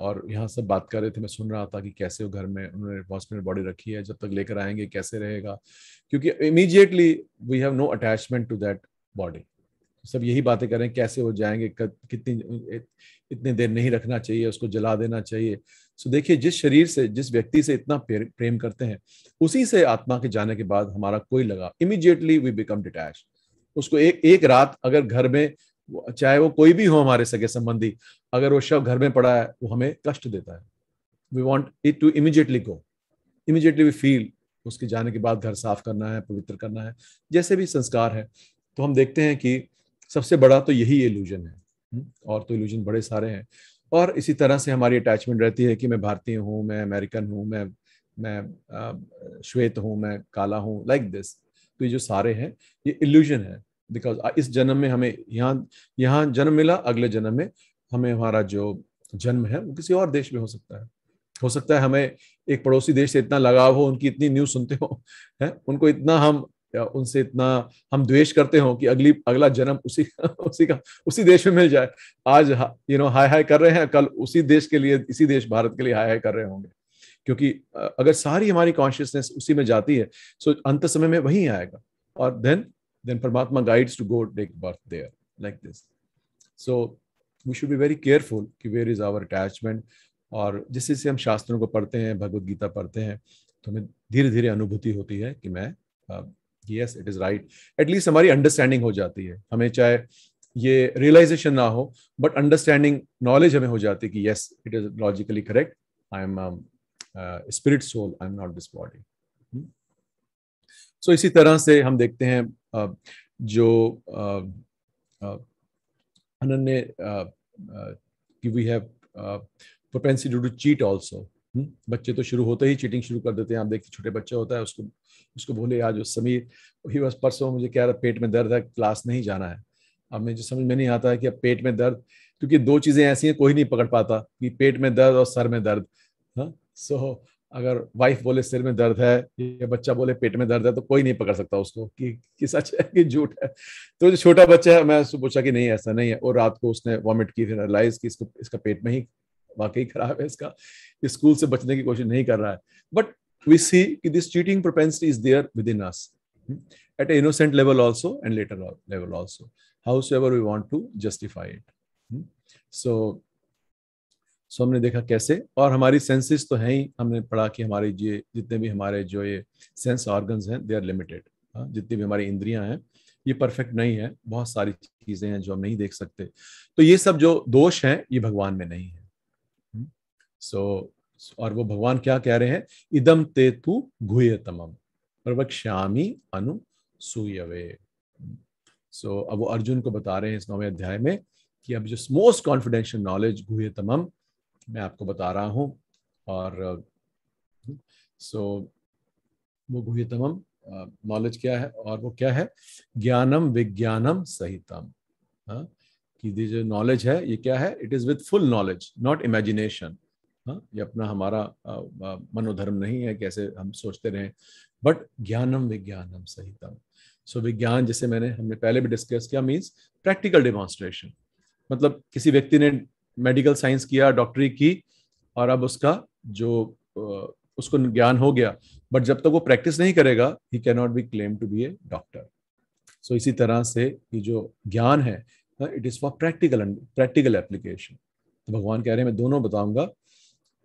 और यहाँ सब बात कर रहे थे मैं सुन रहा था कि कैसे वो घर में उन्होंने हॉस्पिटल बॉडी रखी है जब तक लेकर आएंगे कैसे रहेगा क्योंकि immediately we have no attachment to that body सब यही बातें कर रहे हैं कैसे वो जाएंगे कितनी इतने देर नहीं रखना चाहिए उसको जला देना चाहिए सो देखिए जिस शरीर से जिस व्यक्ति से इतना प्रेम करते हैं उसी से आत्मा के जाने के बाद हमारा कोई लगा इमीजिएटली वी बिकम डिटैच उसको एक एक रात अगर घर में चाहे वो कोई भी हो हमारे सगे संबंधी अगर वो शव घर में पड़ा है वो हमें कष्ट देता है we want it to immediately go immediately we feel उसके जाने के बाद घर साफ करना है पवित्र करना है जैसे भी संस्कार है तो हम देखते हैं कि सबसे बड़ा तो यही एल्यूजन है हम्म, और तो एल्यूजन बड़े सारे हैं और इसी तरह से हमारी अटैचमेंट रहती है कि मैं भारतीय हूँ मैं अमेरिकन हूँ मैं मैं श्वेत हूँ मैं काला हूँ लाइक दिस तो ये जो सारे हैं ये इल्यूजन है बिकॉज इस जन्म में हमें यहाँ यहाँ जन्म मिला अगले जन्म में हमें हमारा जो जन्म है वो किसी और देश में हो सकता है हो सकता है हमें एक पड़ोसी देश से इतना लगाव हो उनकी इतनी न्यूज सुनते हो है उनको इतना हम उनसे इतना हम द्वेष करते हो कि अगली अगला जन्म उसी उसी का उसी देश में मिल जाए आज यू नो हाय हाय कर रहे हैं कल उसी देश के लिए इसी देश भारत के लिए हाय हाय कर रहे होंगे क्योंकि अगर सारी हमारी कॉन्शियसनेस उसी में जाती है सो so अंत समय में वही आएगा और then then Paramatma guides to go take birth there like this so we should be very careful कि वेयर इज आवर अटैचमेंट और जिस जिससे हम शास्त्रों को पढ़ते हैं भगवत गीता पढ़ते हैं तो हमें धीरे धीरे अनुभूति होती है कि मैं yes it is right at least हमारी अंडरस्टैंडिंग हो जाती है हमें चाहे ये रियलाइजेशन ना हो बट अंडरस्टैंडिंग नॉलेज हमें हो जाती है कि yes it is logically correct I am uh, spirit soul I not this body hmm? so इसी तरह से हम देखते हैं uh, जो अनन्य uh, uh, uh, कि we have propensity to cheat also बच्चे तो शुरू होते ही चीटिंग शुरू कर देते हैं आप देखिए छोटे बच्चा होता है उसको उसको बोले आज उस समीर वही बस परसों मुझे कह रहा पेट में दर्द है क्लास नहीं जाना है अब मुझे समझ में नहीं आता है कि अब पेट में दर्द क्योंकि दो चीज़ें ऐसी हैं कोई नहीं पकड़ पाता कि पेट में दर्द और सर में दर्द हाँ सो so, अगर वाइफ बोले सिर में दर्द है या बच्चा बोले पेट में दर्द है तो कोई नहीं पकड़ सकता उसको कि कि सच है कि झूठ है तो जो छोटा बच्चा है मैं उसको पूछा कि नहीं ऐसा नहीं है और रात को उसने वॉमिट की फिर रियलाइज की इसको इसका पेट में ही वाकई खराब है इसका स्कूल से बचने की कोशिश नहीं कर रहा है बट वी सी कि this cheating propensity is there within us at an innocent level also and later level also ever we want to justify it so so हमने देखा कैसे और हमारी सेंसेस तो हैं ही हमने पढ़ा कि हमारे ये जितने भी हमारे जो ये सेंस ऑर्गन्स हैं दे आर लिमिटेड जितनी भी हमारी इंद्रियां हैं ये परफेक्ट नहीं है बहुत सारी चीज़ें हैं जो हम नहीं देख सकते तो ये सब जो दोष हैं ये भगवान में नहीं है सो हम्म, so, और वो भगवान क्या कह रहे हैं इदम ते तु घुय तमम प्रवक्ष्यामी अनु सूयवे सो so, अब वो अर्जुन को बता रहे हैं इस नौवे अध्याय में कि अब जो मोस्ट कॉन्फिडेंशियल नॉलेज गुहे तमम मैं आपको बता रहा हूँ और सो वो गुह्यतमम नॉलेज क्या है और वो क्या है ज्ञानम विज्ञानम सहितम हाँ, कि जो नॉलेज है ये क्या है it is with full knowledge not imagination ये अपना हमारा मनोधर्म नहीं है कैसे हम सोचते रहे बट ज्ञानम विज्ञानम सहितम सो विज्ञान जैसे मैंने हमने पहले भी डिस्कस किया मीन्स प्रैक्टिकल डेमोन्स्ट्रेशन मतलब किसी व्यक्ति ने मेडिकल साइंस किया डॉक्टरी की और अब उसका जो उसको ज्ञान हो गया बट जब तक वो प्रैक्टिस नहीं करेगा he can not be claim to be a doctor so इसी तरह से ये जो ज्ञान है it is for practical practical application तो भगवान कह रहे हैं मैं दोनों बताऊंगा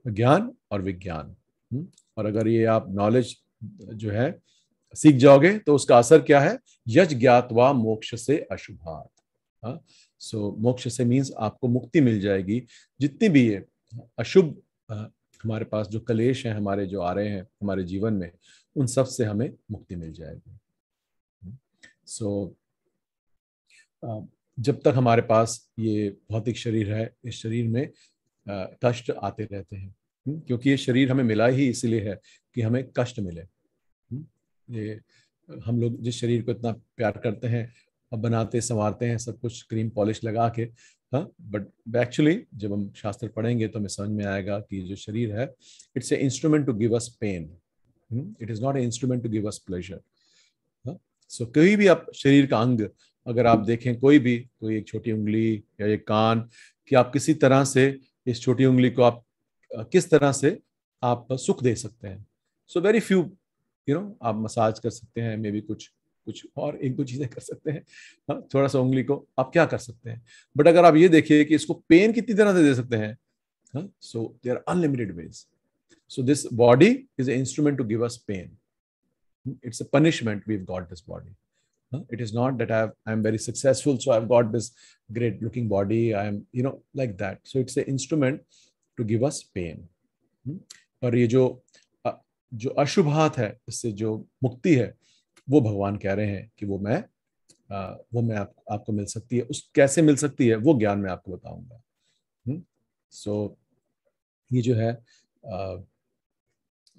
ज्ञान और विज्ञान हम्म, और अगर ये आप नॉलेज जो है सीख जाओगे तो उसका असर क्या है यज ज्ञातवा मोक्ष से अशुभात हाँ? सो so, मोक्ष से मीन्स आपको मुक्ति मिल जाएगी जितनी भी ये अशुभ हमारे पास जो कलेश हैं हमारे जो आ रहे हैं हमारे जीवन में उन सब से हमें मुक्ति मिल जाएगी सो so, जब तक हमारे पास ये भौतिक शरीर है इस शरीर में कष्ट आते रहते हैं हम्म, क्योंकि ये शरीर हमें मिला ही इसलिए है कि हमें कष्ट मिले हम्म, ये हम लोग जिस शरीर को इतना प्यार करते हैं बनाते संवारते हैं सब कुछ क्रीम पॉलिश लगा के हाँ बट एक्चुअली जब हम शास्त्र पढ़ेंगे तो हमें समझ में आएगा कि जो शरीर है it's a instrument to give us pain it is not a instrument to give us pleasure so कोई भी आप शरीर का अंग अगर आप देखें कोई भी कोई एक छोटी उंगली या एक कान कि आप किसी तरह से इस छोटी उंगली को आप किस तरह से आप सुख दे सकते हैं so very few you know आप मसाज कर सकते हैं मे बी कुछ कुछ और एक दो चीजें कर सकते हैं हाँ, थोड़ा सा उंगली को आप क्या कर सकते हैं बट अगर आप ये देखिए कि इसको पेन कितनी तरह से दे सकते हैं so they are unlimited ways so this body is a instrument to give us pain it's a punishment we got this body it is not that I I am very successful so I got this great looking body I am you know like that so it's a instrument to give us pain और ये जो जो अशुभात है इससे जो मुक्ति है वो भगवान कह रहे हैं कि वो मैं वो मैं आप, आपको मिल सकती है उस कैसे मिल सकती है वो ज्ञान मैं आपको बताऊंगा सो हम्म? so, ये जो है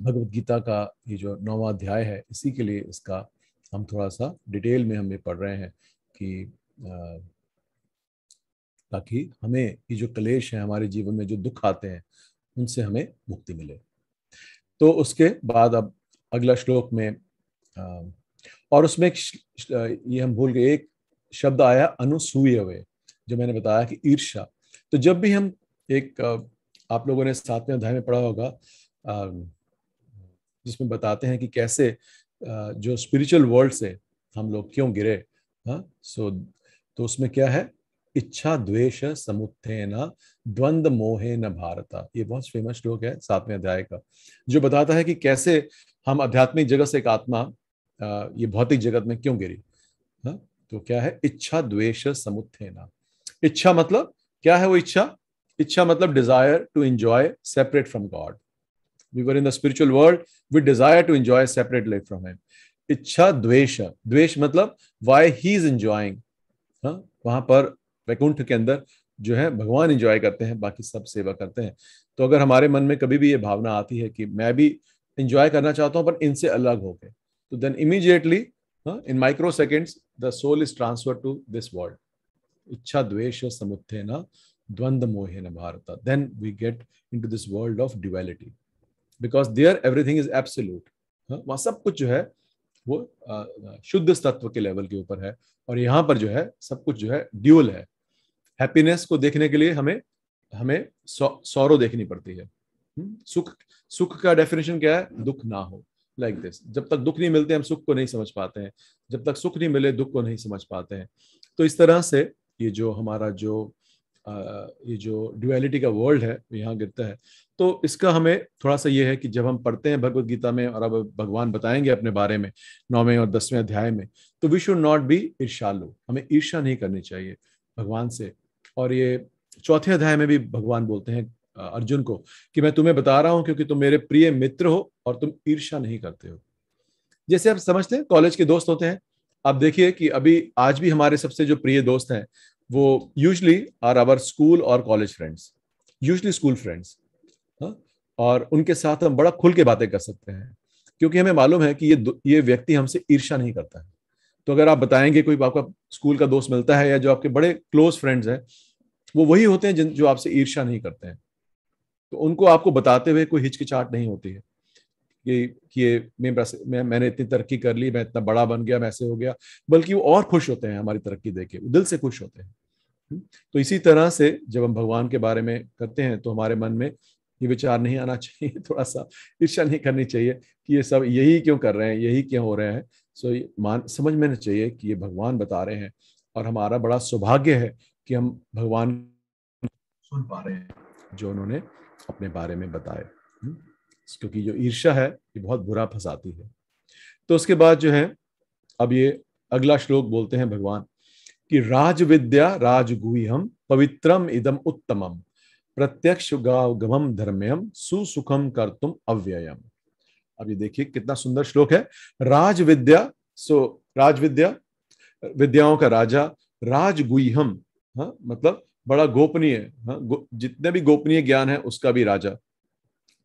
भगवत गीता का ये जो नौवा अध्याय है इसी के लिए इसका हम थोड़ा सा डिटेल में हमें पढ़ रहे हैं कि आ, ताकि हमें ये जो क्लेश है हमारे जीवन में जो दुख आते हैं उनसे हमें मुक्ति मिले तो उसके बाद अब अगला श्लोक में आ, और उसमें एक ये हम भूल गए एक शब्द आया अनुसूय हुए जो मैंने बताया कि ईर्षा तो जब भी हम एक आप लोगों ने सातवें अध्याय में पढ़ा होगा जिसमें बताते हैं कि कैसे जो स्पिरिचुअल वर्ल्ड से हम लोग क्यों गिरे हाँ सो तो उसमें क्या है इच्छा द्वेष समुत्थेना द्वंद मोहे न भारत ये बहुत फेमस श्लोक है सातवें अध्याय का जो बताता है कि कैसे हम आध्यात्मिक जगत से एक आत्मा ये भौतिक जगत में क्यों गिरी हा? तो क्या है इच्छा द्वेष समुत्थेना इच्छा मतलब क्या है वो इच्छा इच्छा मतलब desire to enjoy separate from God we were in the spiritual world we desire to enjoy separate life from him इच्छा द्वेष द्वेष मतलब वाई ही इज एंजॉइंग वहां पर वैकुंठ के अंदर जो है भगवान एंजॉय करते हैं बाकी सब सेवा करते हैं तो अगर हमारे मन में कभी भी ये भावना आती है कि मैं भी इंजॉय करना चाहता हूं पर इनसे अलग गए So then immediately, uh, in microseconds, the soul is transferred to this world. Ichha dvesha samuthena dvanda mohena bharata. Then we get into this world of duality. Because there everything is absolute. Uh, वहाँ सब कुछ जो है वो शुद्ध तत्व के level के ऊपर है और यहाँ पर जो है सब कुछ जो है ड्यूअल है हैप्पीनेस को देखने के लिए हमें हमें सौ, सौरव देखनी पड़ती है सुख सुख का डेफिनेशन क्या है दुख ना हो लाइक दिस जब तक दुख नहीं मिलते हम सुख को नहीं समझ पाते हैं जब तक सुख नहीं मिले दुख को नहीं समझ पाते हैं तो इस तरह से ये जो हमारा जो आ, ये जो ड्यूअलिटी का वर्ल्ड है यहाँ गिरता है तो इसका हमें थोड़ा सा ये है कि जब हम पढ़ते हैं भगवत गीता में और अब भगवान बताएंगे अपने बारे में नौवें और दसवें अध्याय में तो वी शुड नॉट बी ईर्षालु हमें ईर्षा नहीं करनी चाहिए भगवान से और ये चौथे अध्याय में भी भगवान बोलते हैं अर्जुन को कि मैं तुम्हें बता रहा हूं क्योंकि तुम मेरे प्रिय मित्र हो और तुम ईर्षा नहीं करते हो जैसे आप समझते हैं कॉलेज के दोस्त होते हैं आप देखिए कि अभी आज भी हमारे सबसे जो प्रिय दोस्त हैं वो यूजली आर आवर स्कूल और college friends usually school friends और उनके साथ हम बड़ा खुल के बातें कर सकते हैं क्योंकि हमें मालूम है कि ये ये व्यक्ति हमसे ईर्षा नहीं करता है तो अगर आप बताएंगे कोई आपका स्कूल का दोस्त मिलता है या जो आपके बड़े क्लोज फ्रेंड्स हैं वो वही होते हैं जिन जो आपसे ईर्षा नहीं करते हैं तो उनको आपको बताते हुए कोई हिचकिचाहट नहीं होती है कि कि ये मैं मैं मैंने इतनी तरक्की कर ली मैं इतना बड़ा बन गया मैं ऐसे हो गया बल्कि वो और खुश होते हैं हमारी तरक्की देख के दिल से खुश होते हैं तो इसी तरह से जब हम भगवान के बारे में करते हैं तो हमारे मन में ये विचार नहीं आना चाहिए थोड़ा सा ईर्षा नहीं करनी चाहिए कि ये सब यही क्यों कर रहे हैं यही क्यों हो रहे हैं सो मान समझ में चाहिए कि ये भगवान बता रहे हैं और हमारा बड़ा सौभाग्य है कि हम भगवान सुन पा रहे हैं जो उन्होंने अपने बारे में बताए हम्म, क्योंकि जो ईर्ष्या है ये बहुत बुरा फंसाती है तो उसके बाद जो है अब ये अगला श्लोक बोलते हैं भगवान कि राज विद्या राजगुहम पवित्रम इदम उत्तमम प्रत्यक्ष गमम धर्म्यम सुसुखम कर तुम अव्ययम अब ये देखिए कितना सुंदर श्लोक है राज विद्या सो राज विद्या विद्याओं का राजा राजगुहम हाँ, मतलब बड़ा गोपनीय हाँ, गो, जितने भी गोपनीय ज्ञान है उसका भी राजा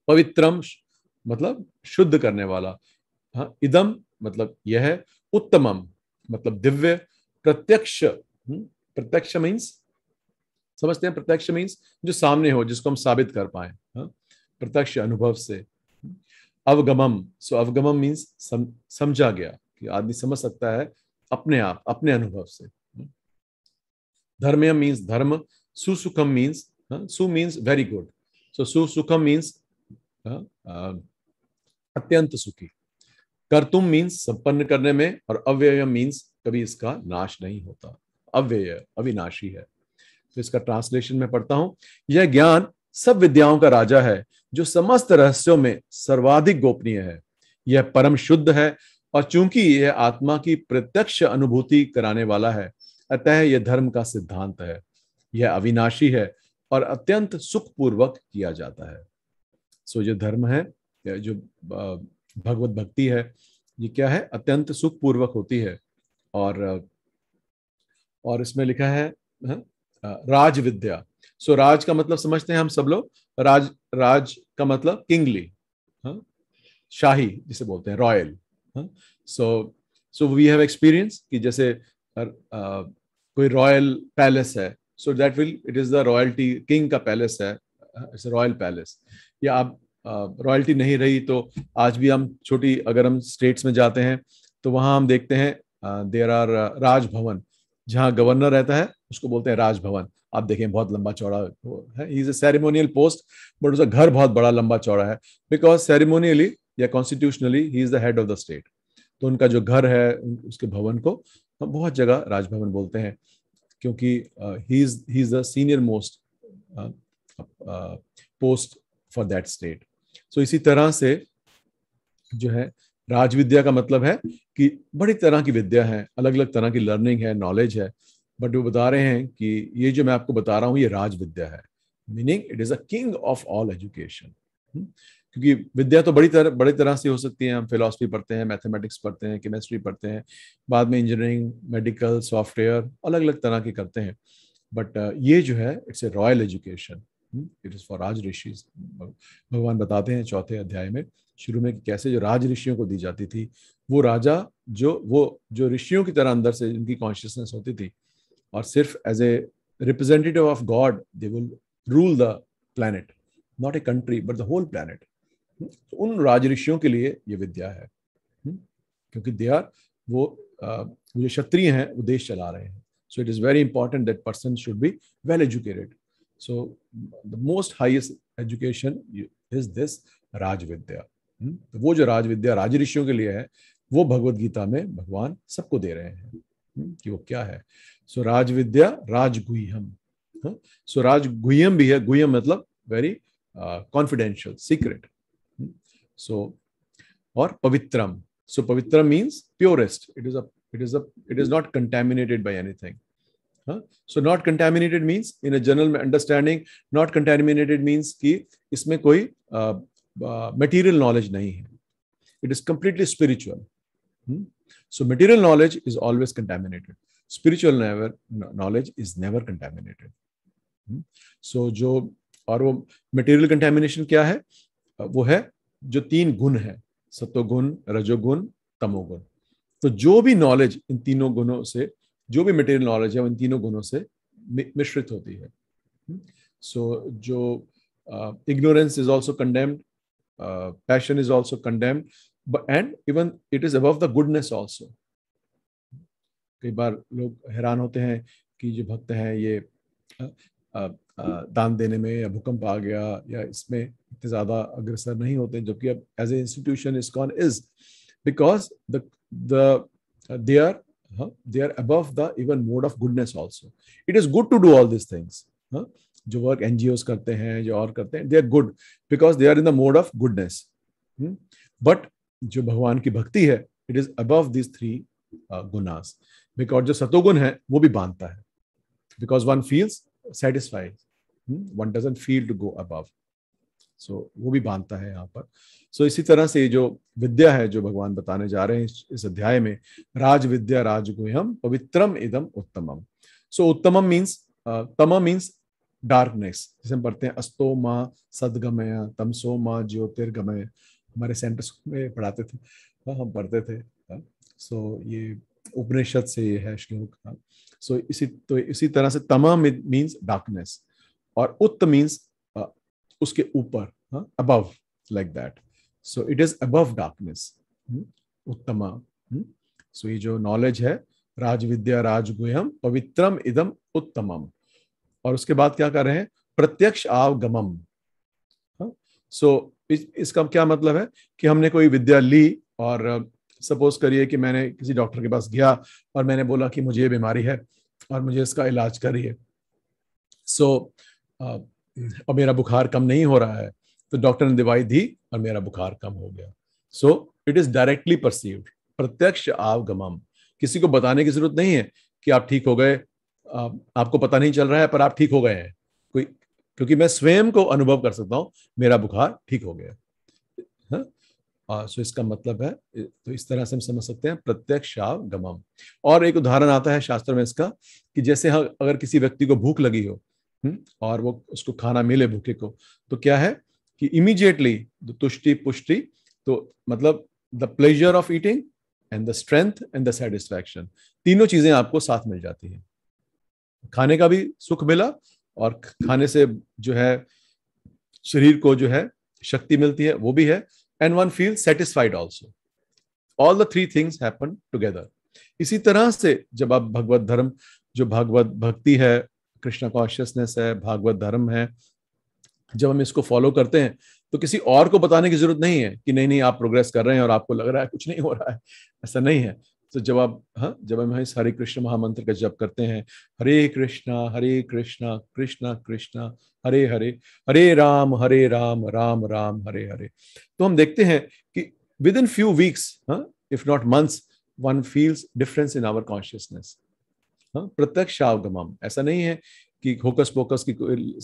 पवित्रम मतलब शुद्ध करने वाला हाँ, इदम मतलब यह है उत्तमम मतलब दिव्य प्रत्यक्ष हम्म, प्रत्यक्ष मीन्स समझते हैं प्रत्यक्ष मीन्स जो सामने हो जिसको हम साबित कर पाए हाँ, प्रत्यक्ष अनुभव से अवगमम सो अवगमम मीन्स सम, समझा गया कि आदमी समझ सकता है अपने आप अपने अनुभव से Dharmaya means dharma. Susukam means, uh, su means very good. So susukam means uh, uh, अत्यंत सुखी कर्तुम मीन्स संपन्न करने में और अव्यय मीन्स कभी इसका नाश नहीं होता अव्यय अविनाशी है तो इसका ट्रांसलेशन में पढ़ता हूं यह ज्ञान सब विद्याओं का राजा है जो समस्त रहस्यों में सर्वाधिक गोपनीय है यह परम शुद्ध है और चूंकि यह आत्मा की प्रत्यक्ष अनुभूति कराने वाला है अतः यह धर्म का सिद्धांत है यह अविनाशी है और अत्यंत सुखपूर्वक किया जाता है सो जो धर्म है जो भगवत भक्ति है ये क्या है अत्यंत सुखपूर्वक होती है और और इसमें लिखा है हाँ, राज विद्या सो राज का मतलब समझते हैं हम सब लोग राज राज का मतलब किंगली हाँ, शाही जिसे बोलते हैं royal so so we have experience कि जैसे कोई रॉयल पैलेस है so that will it is the royalty king का पैलेस है इट्स रॉयल पैलेस या आप रॉयल्टी नहीं रही तो आज भी हम छोटी अगर हम स्टेट्स में जाते हैं तो वहां हम देखते हैं देर आर राजभवन जहाँ गवर्नर रहता है उसको बोलते हैं राजभवन आप देखें बहुत लंबा चौड़ा है is a ceremonial post but उसका घर बहुत बड़ा लंबा चौड़ा है बिकॉज सेरेमोनियली या constitutionally he is the head of the state तो उनका जो घर है उसके भवन को तो बहुत जगह राजभवन बोलते हैं क्योंकि he is he is the senior most post for that state so इसी तरह से जो है राजविद्या का मतलब है कि बड़ी तरह की विद्या है अलग अलग तरह की लर्निंग है नॉलेज है बट वो बता रहे हैं कि ये जो मैं आपको बता रहा हूँ ये राजविद्या है meaning it is a king of all education क्योंकि विद्या तो बड़ी तरह बड़ी तरह से हो सकती है हम फिलोसफी पढ़ते हैं मैथमेटिक्स पढ़ते हैं केमिस्ट्री पढ़ते हैं बाद में इंजीनियरिंग मेडिकल सॉफ्टवेयर अलग अलग तरह के करते हैं बट uh, ये जो है it's a royal education it is for raj rishi भगवान बताते हैं चौथे अध्याय में शुरू में कैसे जो राज ऋषियों को दी जाती थी वो राजा जो वो जो ऋषियों की तरह अंदर से जिनकी कॉन्शियसनेस होती थी और सिर्फ as a representative of God they will rule the planet not a country but the whole planet तो उन राजऋषियों के लिए ये विद्या है हम्म? क्योंकि दे आर वो जो क्षत्रिय हैं वो देश चला रहे हैं so it is very important that person should be well educated so the most highest education is this Rajvidya तो वो जो राजविद्या राजऋषियों के लिए है वो भगवत गीता में भगवान सबको दे रहे हैं हम्म? कि वो क्या है सो राजविद्या राजगुहम सो राजगुहम भी है गुहम मतलब वेरी कॉन्फिडेंशियल सीक्रेट सो और pavitram so pavitram means purest it is a it is a it is not contaminated by anything so not contaminated means in a general understanding not contaminated means कि इसमें कोई material uh, knowledge uh, नहीं है it is completely spiritual so material knowledge is always contaminated spiritual knowledge is never contaminated so जो और वो material contamination क्या है uh, वो है जो तीन गुण है सतोगुण रजोगुण तमोगुण तो जो भी नॉलेज इन तीनों गुणों से जो भी मटेरियल नॉलेज है इन तीनों गुणों से मिश्रित होती है सो हम्म। so, जो ignorance is also condemned passion is also condemned and even it is above the goodness also कई बार लोग हैरान होते हैं कि जो भक्त हैं ये आ, आ, आ, दान देने में या भूकंप आ गया या इसमें इतने ज़्यादा अग्रसर नहीं होते जबकि अब as a institution ISKCON is because the they are they are above the even mode of goodness also it is good to do all this things जो वर्क एन करते हैं जो और करते हैं they are good because they are in the mode of goodness but जो भगवान की भक्ति है it is above this three gunas because जो सतोगुण है वो भी बांधता है because one feels satisfied one doesn't feel to go above so so, वो भी बांधता है यहाँ पर सो so, इसी तरह से ये जो विद्या है जो भगवान बताने जा रहे हैं इस, अध्याय में राज विद्या राजगुह्यम पवित्रम इदम उत्तमम so so, uttamam means tam means darkness जिसे हम पढ़ते हैं अस्तो माँ सदगमय तमसो माँ ज्योतिर्गमय हमारे सेंटर स्कूल में पढ़ाते थे हाँ, हम पढ़ते थे सो हाँ। so, ये उपनिषद से ये है श्लोक सो हाँ। so, इसी तो इसी तरह से तम मीन्स डार्कनेस और उत्त मीन्स उसके ऊपर above like that so it is above darkness uttam so ये जो नॉलेज है राजविद्या राजगुहम पवित्रम इदम उत्तमम और उसके बाद क्या कर रहे हैं प्रत्यक्ष आवगमम सो हाँ, so, इस, इसका क्या मतलब है कि हमने कोई विद्या ली और सपोज करिए कि मैंने किसी डॉक्टर के पास गया और मैंने बोला कि मुझे ये बीमारी है और मुझे इसका इलाज करिए सो so, और मेरा बुखार कम नहीं हो रहा है तो डॉक्टर ने दवाई दी और मेरा बुखार कम हो गया so it is directly perceive pratyaksha avagamam किसी को बताने की जरूरत नहीं है कि आप ठीक हो गए आपको पता नहीं चल रहा है पर आप ठीक हो गए हैं कोई क्योंकि मैं स्वयं को अनुभव कर सकता हूं मेरा बुखार ठीक हो गया आ, हाँ? सो इसका मतलब है तो इस तरह से हम समझ सकते हैं प्रत्यक्ष आवगमम और एक उदाहरण आता है शास्त्र में इसका कि जैसे हाँ अगर किसी व्यक्ति को भूख लगी हो हम्म, और वो उसको खाना मिले भूखे को तो क्या है कि इमीजिएटली तुष्टि पुष्टि तो मतलब the pleasure of eating and the strength and the satisfaction तीनों चीजें आपको साथ मिल जाती हैं खाने का भी सुख मिला और खाने से जो है शरीर को जो है शक्ति मिलती है वो भी है and one feel satisfied also all the three things happen together इसी तरह से जब आप भगवत धर्म जो भगवत भक्ति है कृष्ण कॉन्शियसनेस है भागवत धर्म है जब हम इसको फॉलो करते हैं तो किसी और को बताने की जरूरत नहीं है कि नहीं नहीं आप प्रोग्रेस कर रहे हैं और आपको लग रहा है कुछ नहीं हो रहा है ऐसा नहीं है तो जब आप हाँ जब हम इस हरे कृष्ण महामंत्र का जप करते हैं हरे कृष्णा हरे कृष्णा कृष्णा कृष्णा हरे हरे हरे राम हरे राम राम राम हरे हरे तो हम देखते हैं कि within few weeks if not months one feels difference in our consciousness हाँ, प्रत्यक्ष आवगमम ऐसा नहीं है कि होकस पोकस की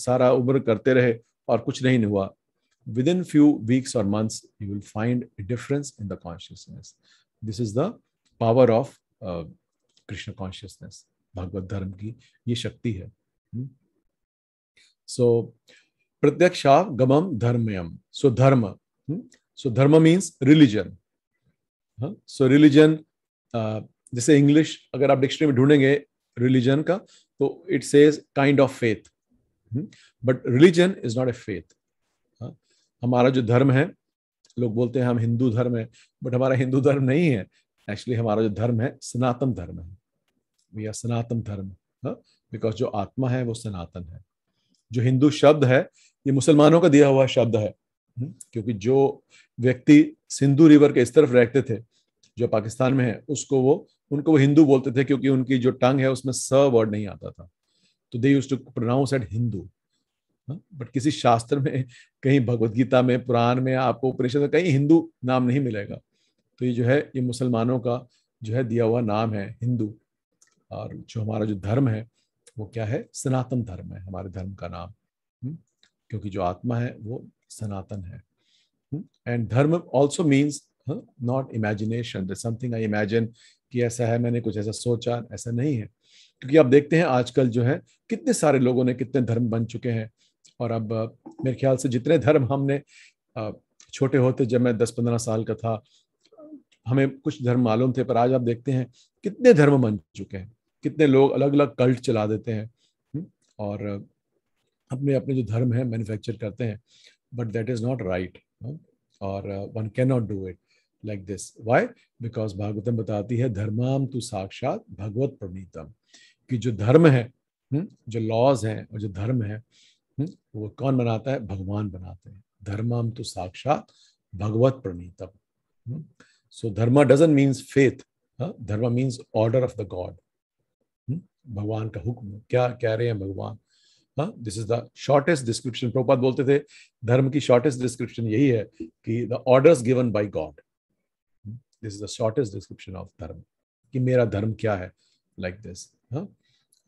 सारा उम्र करते रहे और कुछ नहीं हुआ विद इन फ्यू वीक्स और months you will find difference in the consciousness this is the power of Krishna consciousness Bhagavat dharma की ये शक्ति है सो हम्म। प्रत्यक्षा गमम धर्मयम सो धर्म so hmm. Dharma means religion so religion जैसे इंग्लिश अगर आप डिक्शनरी में ढूंढेंगे रिलीजन का तो it says kind of faith but religion is not a faith हमारा जो धर्म है लोग बोलते हैं हम हिंदू धर्म है बट हमारा हिंदू धर्म नहीं है एक्चुअली हमारा जो धर्म है सनातन धर्म है वी आर सनातन धर्म बिकॉज हाँ, जो आत्मा है वो सनातन है जो हिंदू शब्द है ये मुसलमानों का दिया हुआ शब्द है हम्म, क्योंकि जो व्यक्ति सिंधु रिवर के इस तरफ रहते थे जो पाकिस्तान में है उसको वो उनको वो हिंदू बोलते थे क्योंकि उनकी जो टंग है उसमें स वर्ड नहीं आता था तो they use to pronounce it Hindu but हाँ, किसी शास्त्र में कहीं भगवत गीता में पुराण में आपको उपनिषद में कहीं हिंदू नाम नहीं मिलेगा तो ये जो है ये मुसलमानों का जो है दिया हुआ नाम है हिंदू और जो हमारा जो धर्म है वो क्या है सनातन धर्म है हमारे धर्म का नाम हम्म, क्योंकि जो आत्मा है वो सनातन है and hmm, dharma also means not imagination something I imagine कि ऐसा है मैंने कुछ ऐसा सोचा ऐसा नहीं है क्योंकि आप देखते हैं आजकल जो है कितने सारे लोगों ने कितने धर्म बन चुके हैं और अब मेरे ख्याल से जितने धर्म हमने छोटे होते जब मैं दस पंद्रह साल का था हमें कुछ धर्म मालूम थे पर आज आप देखते हैं कितने धर्म बन चुके हैं कितने लोग अलग अलग कल्ट चला देते हैं और अपने अपने जो धर्म है मैन्युफैक्चर करते हैं but that is not right और one can not do it like this. Why? Because Bhagavatam बताती है धर्माम तु साक्षात भगवत प्रणीतम कि जो धर्म है हम्म, जो लॉज हैं और जो धर्म है हम्म, वो कौन बनाता है भगवान बनाते हैं धर्माम तो साक्षात भगवत प्रणीतम so dharma doesn't means faith dharma means order of the God भगवान का हुक्म क्या कह रहे हैं भगवान this is the shortest description Prabhupada बोलते थे धर्म की शॉर्टेस्ट डिस्क्रिप्शन यही है कि the orders given by God this is the shortest description of dharma कि मेरा धर्म क्या है लाइक दिस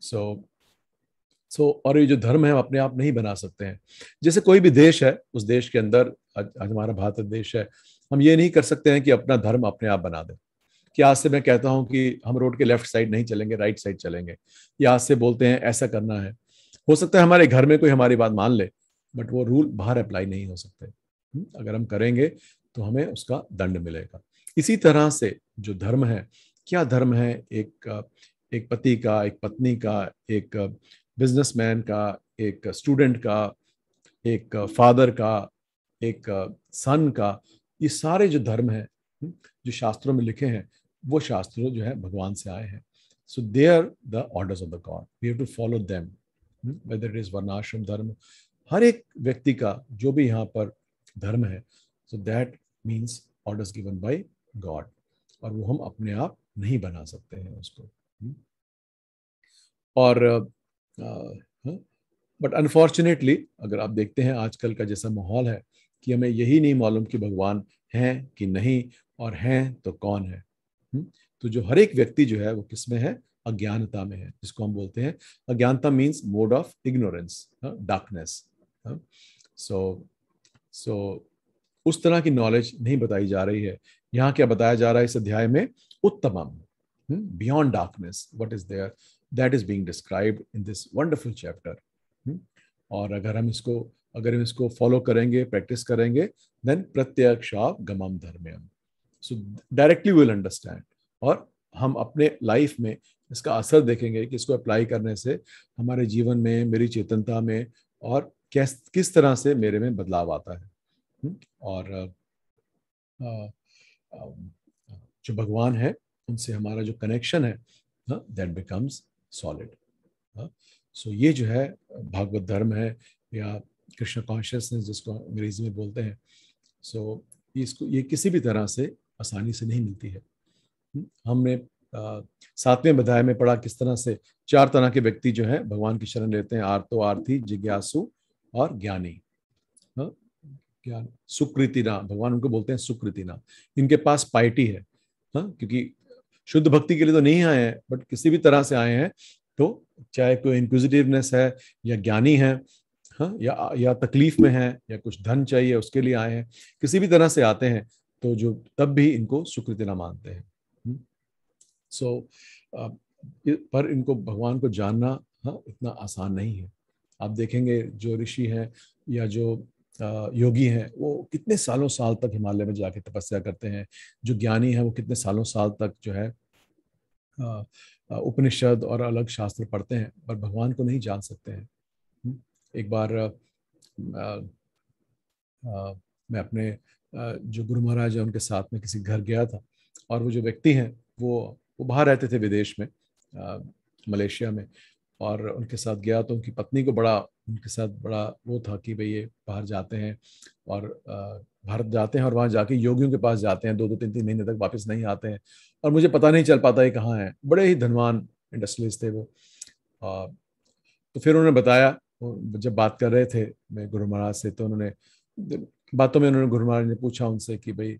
सो सो और ये जो धर्म है हम अपने आप नहीं बना सकते हैं जैसे कोई भी देश है उस देश के अंदर आज हमारा भारत देश है हम ये नहीं कर सकते हैं कि अपना धर्म अपने आप बना दे कि आज से मैं कहता हूं कि हम रोड के लेफ्ट साइड नहीं चलेंगे राइट साइड चलेंगे या आज से बोलते हैं ऐसा करना है हो सकता है हमारे घर में कोई हमारी बात मान ले बट वो रूल बाहर अप्लाई नहीं हो सकते हम्म, अगर हम करेंगे तो हमें उसका दंड मिलेगा इसी तरह से जो धर्म है क्या धर्म है एक एक पति का एक पत्नी का एक बिजनेसमैन का एक स्टूडेंट का एक फादर का एक सन का ये सारे जो धर्म हैं हम्म, जो शास्त्रों में लिखे हैं वो शास्त्र जो है भगवान से आए हैं so they are the orders of the God we have to follow them whether is varnashrama dharma हर एक व्यक्ति का जो भी यहाँ पर धर्म है so that means orders given by God और वो हम अपने आप नहीं बना सकते हैं उसको हम्म। और बट अनफॉर्चुनेटली हाँ, अगर आप देखते हैं आजकल का जैसा माहौल है कि हमें यही नहीं मालूम कि भगवान हैं कि नहीं और हैं तो कौन है हम्म। तो जो हर एक व्यक्ति जो है वो किसमें है अज्ञानता में है जिसको हम बोलते हैं अज्ञानता means mode of ignorance darkness so so उस तरह की नॉलेज नहीं बताई जा रही है यहाँ क्या बताया जा रहा है इस अध्याय में उत्तमम beyond darkness what is there that is being describe in this wonderful chapter और अगर हम इसको अगर हम इसको फॉलो करेंगे प्रैक्टिस करेंगे देन प्रत्यक्षा गमम धर्म्यम सो डायरेक्टली विल अंडरस्टैंड और हम अपने लाइफ में इसका असर देखेंगे कि इसको अप्लाई करने से हमारे जीवन में मेरी चेतनता में और कैस किस तरह से मेरे में बदलाव आता है हम्म, और Um, जो भगवान है उनसे हमारा जो कनेक्शन है दैट बिकम्स सॉलिड सो ये जो है भागवत धर्म है या कृष्ण कॉन्शियसनेस जिसको अंग्रेजी में बोलते हैं सो so, इसको ये किसी भी तरह से आसानी से नहीं मिलती है हम्म, हमने सातवें बधाई में पढ़ा किस तरह से चार तरह के व्यक्ति जो हैं भगवान की शरण लेते हैं आर्तो आरती जिज्ञासु और ज्ञानी या सुकृतिना भगवान उनको बोलते हैं सुकृतिना इनके पास पाइटी है हा? क्योंकि शुद्ध भक्ति के लिए तो नहीं आए हैं बट किसी भी तरह से आए हैं तो चाहे कोई इंक्विजिटिवनेस है या ज्ञानी है हा? या या तकलीफ में है या कुछ धन चाहिए उसके लिए आए हैं किसी भी तरह से आते हैं तो जो तब भी इनको सुकृतिना मानते हैं सो हम्म। so, पर इनको भगवान को जानना हा? इतना आसान नहीं है आप देखेंगे जो ऋषि हैं या जो योगी हैं वो कितने सालों साल तक हिमालय में जाके तपस्या करते हैं जो ज्ञानी हैं वो कितने सालों साल तक जो है उपनिषद और अलग शास्त्र पढ़ते हैं पर भगवान को नहीं जान सकते हैं एक बार आ, आ, मैं अपने जो गुरु महाराज है उनके साथ में किसी घर गया था और वो जो व्यक्ति हैं वो वो बाहर रहते थे विदेश में मलेशिया में और उनके साथ गया तो उनकी पत्नी को बड़ा उनके साथ बड़ा वो था कि भाई ये बाहर जाते हैं और भारत जाते हैं और वहाँ जाके योगियों के पास जाते हैं दो दो तीन तीन महीने तक वापस नहीं आते हैं और मुझे पता नहीं चल पाता ये कहाँ हैं बड़े ही धनवान इंडस्ट्रीज थे वो आ, तो फिर उन्होंने बताया जब बात कर रहे थे मैं गुरु महाराज से तो उन्होंने बातों में उन्होंने गुरु महाराज ने पूछा उनसे कि भाई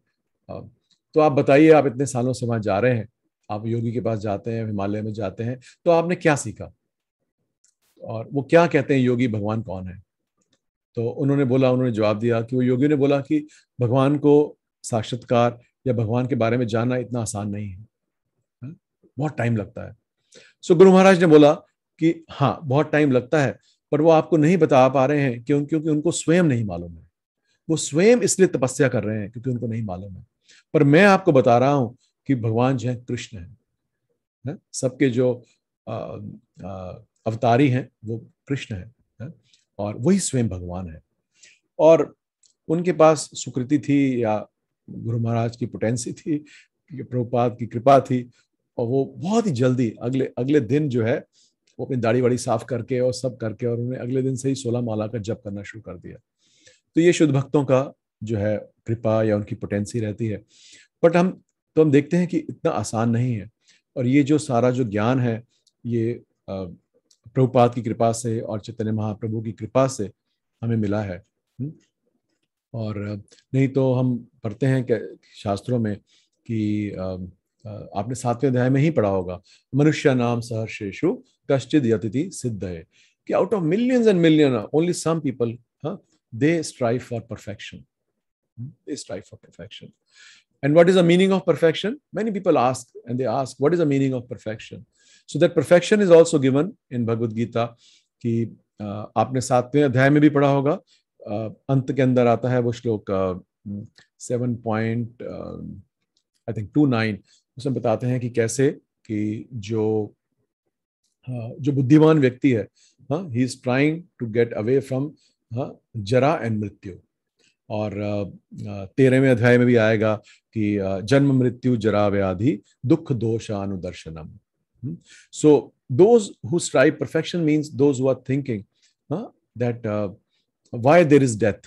तो आप बताइए आप इतने सालों से वहाँ जा रहे हैं आप योगी के पास जाते हैं हिमालय में जाते हैं तो आपने क्या सीखा और वो क्या कहते हैं योगी भगवान कौन है तो उन्होंने बोला उन्होंने जवाब दिया कि वो योगी ने बोला कि भगवान को साक्षात्कार या भगवान के बारे में जानना इतना आसान नहीं है हाँ? बहुत टाइम लगता है सो गुरु महाराज ने बोला कि हाँ बहुत टाइम लगता है पर वो आपको नहीं बता पा रहे हैं क्यों क्योंकि उनको स्वयं नहीं मालूम है वो स्वयं इसलिए तपस्या कर रहे हैं क्योंकि उनको नहीं मालूम है पर मैं आपको बता रहा हूं कि भगवान जो है कृष्ण है हाँ? सबके जो अवतारी हैं वो कृष्ण है, और वही स्वयं भगवान है और उनके पास सुकृति थी या गुरु महाराज की पोटेंसी थी प्रभुपाद की कृपा थी और वो बहुत ही जल्दी अगले अगले दिन जो है वो अपनी दाढ़ी वाड़ी साफ करके और सब करके और उन्होंने अगले दिन से ही सोलह माला का जप करना शुरू कर दिया तो ये शुद्ध भक्तों का जो है कृपा या उनकी पोटेंसी रहती है बट हम तो हम देखते हैं कि इतना आसान नहीं है और ये जो सारा जो ज्ञान है ये प्रभुपाद की कृपा से और चैतन्य महाप्रभु की कृपा से हमें मिला है हम्म। और नहीं तो हम पढ़ते हैं शास्त्रों में कि आपने सातवें अध्याय में ही पढ़ा होगा मनुष्य नाम सहर्षेशु कश्चित यतिथि सिद्ध है कि out of million and million only some people they strive for perfection they strive for perfection and what is the meaning of perfection many people ask and they ask what is the meaning of perfection so that perfection is also given in Bhagavad Gita कि आपने सातवें अध्याय में भी पढ़ा होगा अंत के अंदर आता है वो श्लोक seven point I think two nine उसमें बताते हैं कि कैसे कि जो जो बुद्धिमान व्यक्ति है he is trying to get away from जरा एंड मृत्यु और तेरहवें अध्याय में भी आएगा कि जन्म मृत्यु जरा व्याधि दुख दोष अनुदर्शनम Hmm? So those who strive perfection means those who are thinking that uh, why there is death,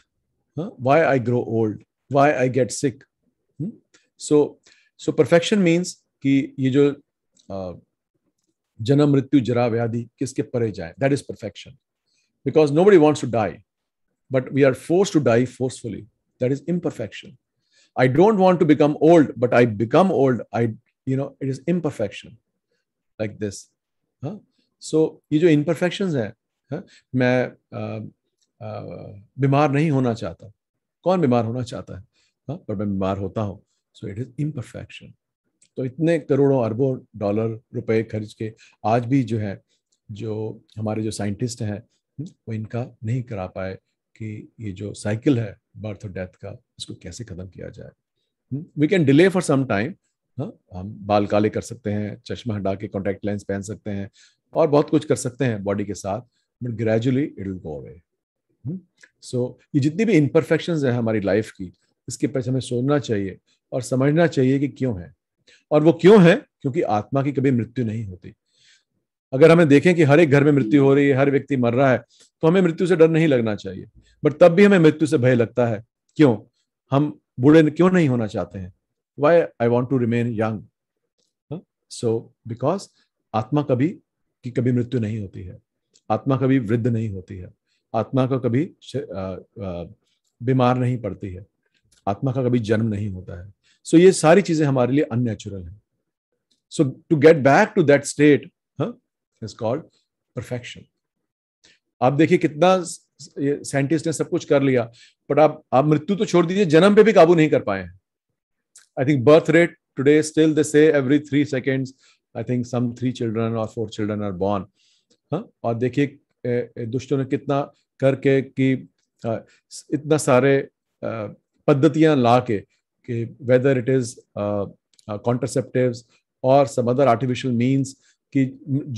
why I grow old, why I get sick. Hmm? So so perfection means ki ye jo, uh, jara vyadi kiske pare That is perfection. Because nobody wants to die, but we are forced to die forcefully. That is imperfection. I don't want to become old, but I become old. I, you know, it is imperfection. Like this हाँ so ये जो imperfection है? मैं uh, uh, बीमार नहीं होना चाहता कौन बीमार होना चाहता है हाँ, पर मैं बीमार होता हूँ सो इट इज़ इम्परफेक्शन तो इतने करोड़ों अरबों डॉलर रुपए खर्च के आज भी जो है जो हमारे जो साइंटिस्ट हैं हाँ, वो इनका नहीं करा पाए कि ये जो साइकिल है बर्थ और डेथ का इसको कैसे ख़त्म किया जाए we can delay for some time हाँ, हम बाल काले कर सकते हैं चश्मा हटा के कॉन्टेक्ट लेंस पहन सकते हैं और बहुत कुछ कर सकते हैं बॉडी के साथ but gradually it will go away so ये जितनी भी इम्परफेक्शन है हमारी लाइफ की इसके पीछे हमें सोचना चाहिए और समझना चाहिए कि क्यों है और वो क्यों है क्योंकि आत्मा की कभी मृत्यु नहीं होती अगर हमें देखें कि हर एक घर में मृत्यु हो रही है हर व्यक्ति मर रहा है तो हमें मृत्यु से डर नहीं लगना चाहिए बट तब भी हमें मृत्यु से भय लगता है क्यों हम बूढ़े क्यों नहीं होना चाहते हैं why I want to remain young? So because आत्मा कभी की कभी मृत्यु नहीं होती है आत्मा कभी वृद्ध नहीं होती है आत्मा का कभी बीमार नहीं पड़ती है आत्मा का कभी जन्म नहीं होता है सो so, ये सारी चीजें हमारे लिए अननेचुरल है so to get back to that state is called perfection आप देखिए कितना साइंटिस्ट ने सब कुछ कर लिया बट आप आप मृत्यु तो छोड़ दीजिए जन्म पे भी काबू नहीं कर पाए हैं I think birth rate today still they say every three seconds, I think some three children or four children are born. हाँ और देखिए दुष्टों ने कितना करके कि इतना सारे पद्धतियां ला के कि वेदर इट इज कॉन्ट्रसेप्टिव और सम अदर आर्टिफिशियल मीन्स कि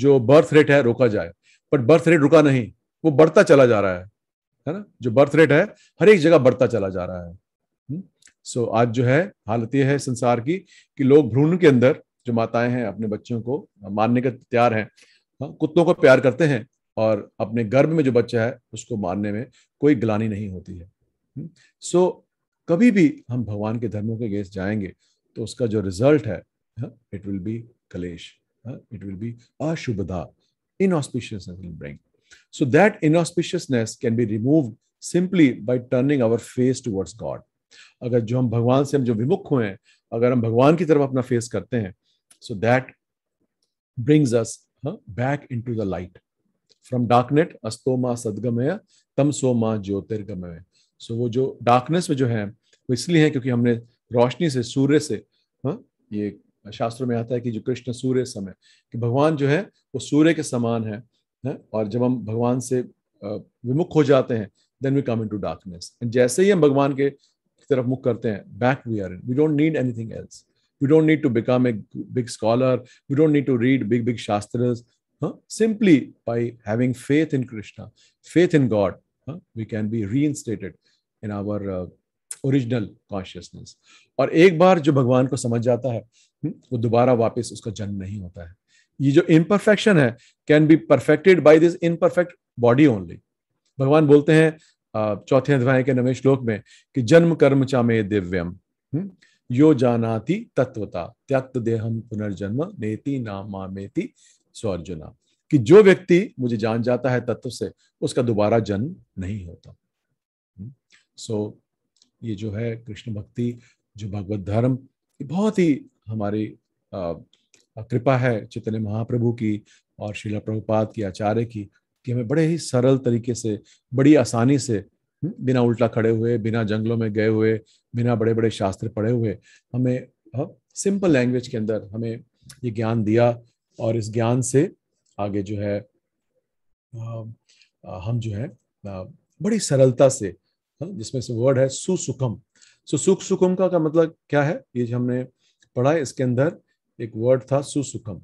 जो बर्थ रेट है रोका जाए बट बर्थ रेट रुका नहीं वो बढ़ता चला जा रहा है है ना जो बर्थ रेट है हर एक जगह बढ़ता चला जा रहा है हम्म? सो आज जो है हालत यह है संसार की कि लोग भ्रूण के अंदर जो माताएं हैं अपने बच्चों को मारने का तैयार हैं हाँ, कुत्तों को प्यार करते हैं और अपने गर्भ में जो बच्चा है उसको मारने में कोई ग्लानी नहीं होती है सो हम्म, so, कभी भी हम भगवान के धर्मों के गेस्ट जाएंगे तो उसका जो रिजल्ट है इट विल बी कलेश इट विल बी अशुभदा inauspiciousness will bring. So that inauspiciousness can be removed simply by turning our face towards अगर जो हम भगवान से हम जो विमुख हुए हैं अगर हम भगवान की तरफ अपना फेस करते हैं so that brings us back in to the light from darkness अस्तो माँ सदगमय तम सो माँ ज्योतिर्गमय सो वो जो डार्कनेस में जो है वो इसलिए है क्योंकि हमने रोशनी से सूर्य से हाँ ये शास्त्रों में आता है कि जो कृष्ण सूर्य समय कि भगवान जो है वो सूर्य के समान है, है और जब हम भगवान से विमुख हो जाते हैं then we come in to darkness and जैसे ही हम भगवान के की तरफ मुख करते हैं back we are in we don't need anything else we don't need to become a big scholar we don't need to read big big shastra simply by having faith in Krishna faith in God we can be reinstated in our original consciousness और एक बार जो भगवान को समझ जाता है हम्म, वो दोबारा वापस उसका जन्म नहीं होता है ये जो इम्परफेक्शन है can be perfected by this perfect body only भगवान बोलते हैं चौथे अध्याय के नवे श्लोक में कि जन्म कर्म चा मे दिव्यम हम्म, यो जानाति तत्वता त्यक्त देहम पुनर्जन्म नेति नामामेति स्वर्जुना कि जो व्यक्ति मुझे जान जाता है तत्व से उसका दोबारा जन्म नहीं होता सो हम्म, so, ये जो है कृष्ण भक्ति जो भगवत धर्म बहुत ही हमारी कृपा है चैतन्य महाप्रभु की और शिला प्रभुपाद की आचार्य की कि हमें बड़े ही सरल तरीके से बड़ी आसानी से बिना उल्टा खड़े हुए बिना जंगलों में गए हुए बिना बड़े बड़े शास्त्र पढ़े हुए हमें सिंपल लैंग्वेज के अंदर हमें ये ज्ञान दिया और इस ज्ञान से आगे जो है हम जो है बड़ी सरलता से जिसमें से वर्ड है सुसुखम सो सुख सुखम का, का मतलब क्या है ये जो हमने पढ़ा है इसके अंदर एक वर्ड था सुसुखम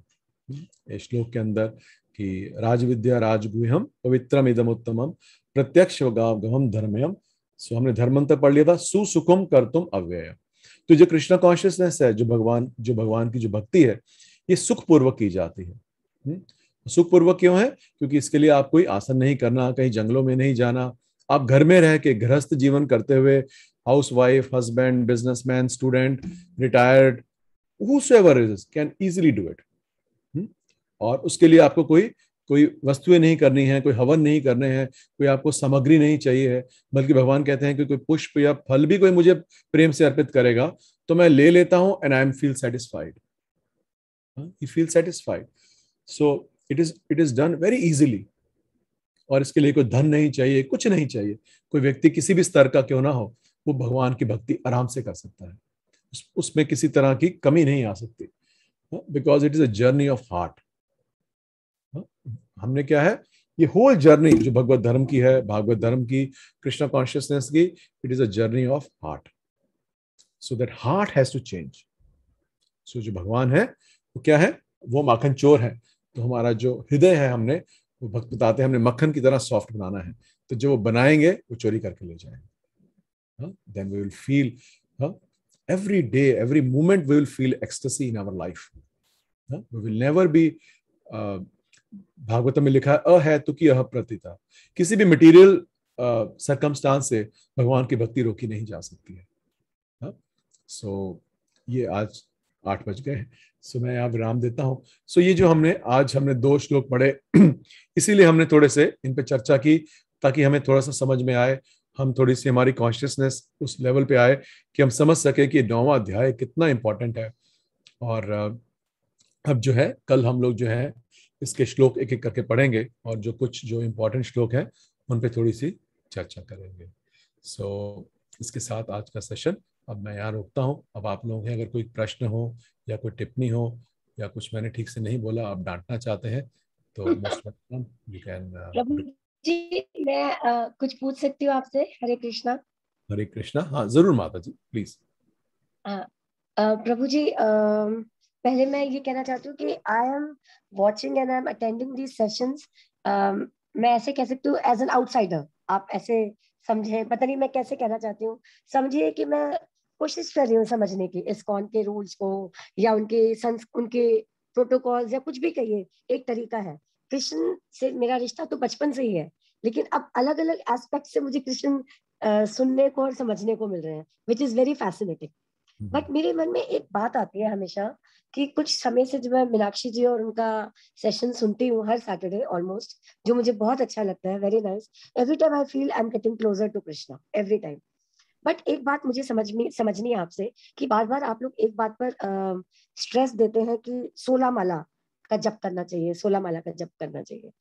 श्लोक के अंदर कि राज विद्या राजगुहम पवित्रम इदम उत्तमम प्रत्यक्ष गहम धर्मयम सो हमने धर्म अंतर तो पढ़ लिया था सुसुखम कर तुम अव्यय तो जो कृष्णा कॉन्शियसनेस है जो भगवान जो भगवान की जो भक्ति है ये सुखपूर्वक की जाती है हम्म? सुखपूर्वक क्यों है क्योंकि इसके लिए आप कोई आसन नहीं करना कहीं जंगलों में नहीं जाना आप घर में रह के गृहस्थ जीवन करते हुए house wife husband businessman student retired one can easily do it और उसके लिए आपको कोई कोई वस्तुएं नहीं करनी है कोई हवन नहीं करने हैं कोई आपको सामग्री नहीं चाहिए है बल्कि भगवान कहते हैं कि कोई पुष्प या फल भी कोई मुझे प्रेम से अर्पित करेगा तो मैं ले लेता हूं and I am feel satisfied you feel satisfied so it is it is done very easily और इसके लिए कोई धन नहीं चाहिए कुछ नहीं चाहिए कोई व्यक्ति किसी भी स्तर का क्यों ना हो वो भगवान की भक्ति आराम से कर सकता है उसमें किसी तरह की कमी नहीं आ सकती because it is a journey of heart हमने क्या है ये होल जर्नी जो भगवत धर्म की है भागवत धर्म की कृष्ण कॉन्शियसनेस की it is a journey of heart so that heart has to change so जो भगवान है वो क्या है वो माखन चोर है तो हमारा जो हृदय है हमने वो भक्त बताते हैं हमने मक्खन की तरह सॉफ्ट बनाना है तो जब वो बनाएंगे वो चोरी करके ले जाएंगे then we will feel every day every moment we will feel ecstasy in our life we will never be Bhagavat में लिखा है अह है तो कि अह प्रतिता किसी भी मटेरियल सरकमस्टांस से भगवान की भक्ति रोकी नहीं जा सकती है सो हाँ? so, ये आज आठ बज गए सो मैं यहाँ विराम देता हूँ सो so, ये जो हमने आज हमने दो श्लोक पढ़े इसीलिए हमने थोड़े से इन पर चर्चा की ताकि हमें थोड़ा सा समझ में आए हम थोड़ी सी हमारी कॉन्शियसनेस उस लेवल पे आए कि हम समझ सके कि नौवा अध्याय कितना इम्पोर्टेंट है और अब जो है कल हम लोग जो है इसके श्लोक एक एक करके पढ़ेंगे और जो कुछ जो इम्पोर्टेंट श्लोक है उन पे थोड़ी सी चर्चा करेंगे सो so, इसके साथ आज का सेशन अब मैं यहाँ रोकता हूँ अब आप लोग हैं अगर कोई प्रश्न हो या कोई टिप्पणी हो या कुछ मैंने ठीक से नहीं बोला आप डांटना चाहते हैं तो यू कैन uh, जी मैं uh, कुछ पूछ सकती हूँ आपसे हरे कृष्णा हरे कृष्णा हाँ जरूर माता जी प्लीज प्रभु जी uh, पहले मैं ये कहना चाहती हूँ कि I am watching and I am attending these sessions मैं ऐसे कह सकती हूँ एज एन आउटसाइडर आप ऐसे समझे पता नहीं मैं कैसे कहना चाहती हूँ समझिए कि मैं कोशिश कर रही हूँ समझने की इसकॉन के रूल्स को या उनके संस उनके प्रोटोकॉल्स या कुछ भी कहिए एक तरीका है कृष्ण से मेरा रिश्ता तो बचपन से ही है लेकिन अब अलग अलग एस्पेक्ट से मुझे कृष्ण सुनने को और समझने को मिल रहे हैं which is very fascinating but hmm. मेरे मन में एक बात आती है हमेशा कि कुछ समय से जब मैं मीनाक्षी जी और उनका सेशन सुनती हूँ हर सैटरडे ऑलमोस्ट जो मुझे बहुत अच्छा लगता है very nice every time I feel I am getting closer to Krishna every time but एक बात मुझे समझनी समझनी है आपसे कि बार बार आप लोग एक बात पर स्ट्रेस देते हैं कि सोलह माला का जप करना चाहिए सोलह माला का जप करना चाहिए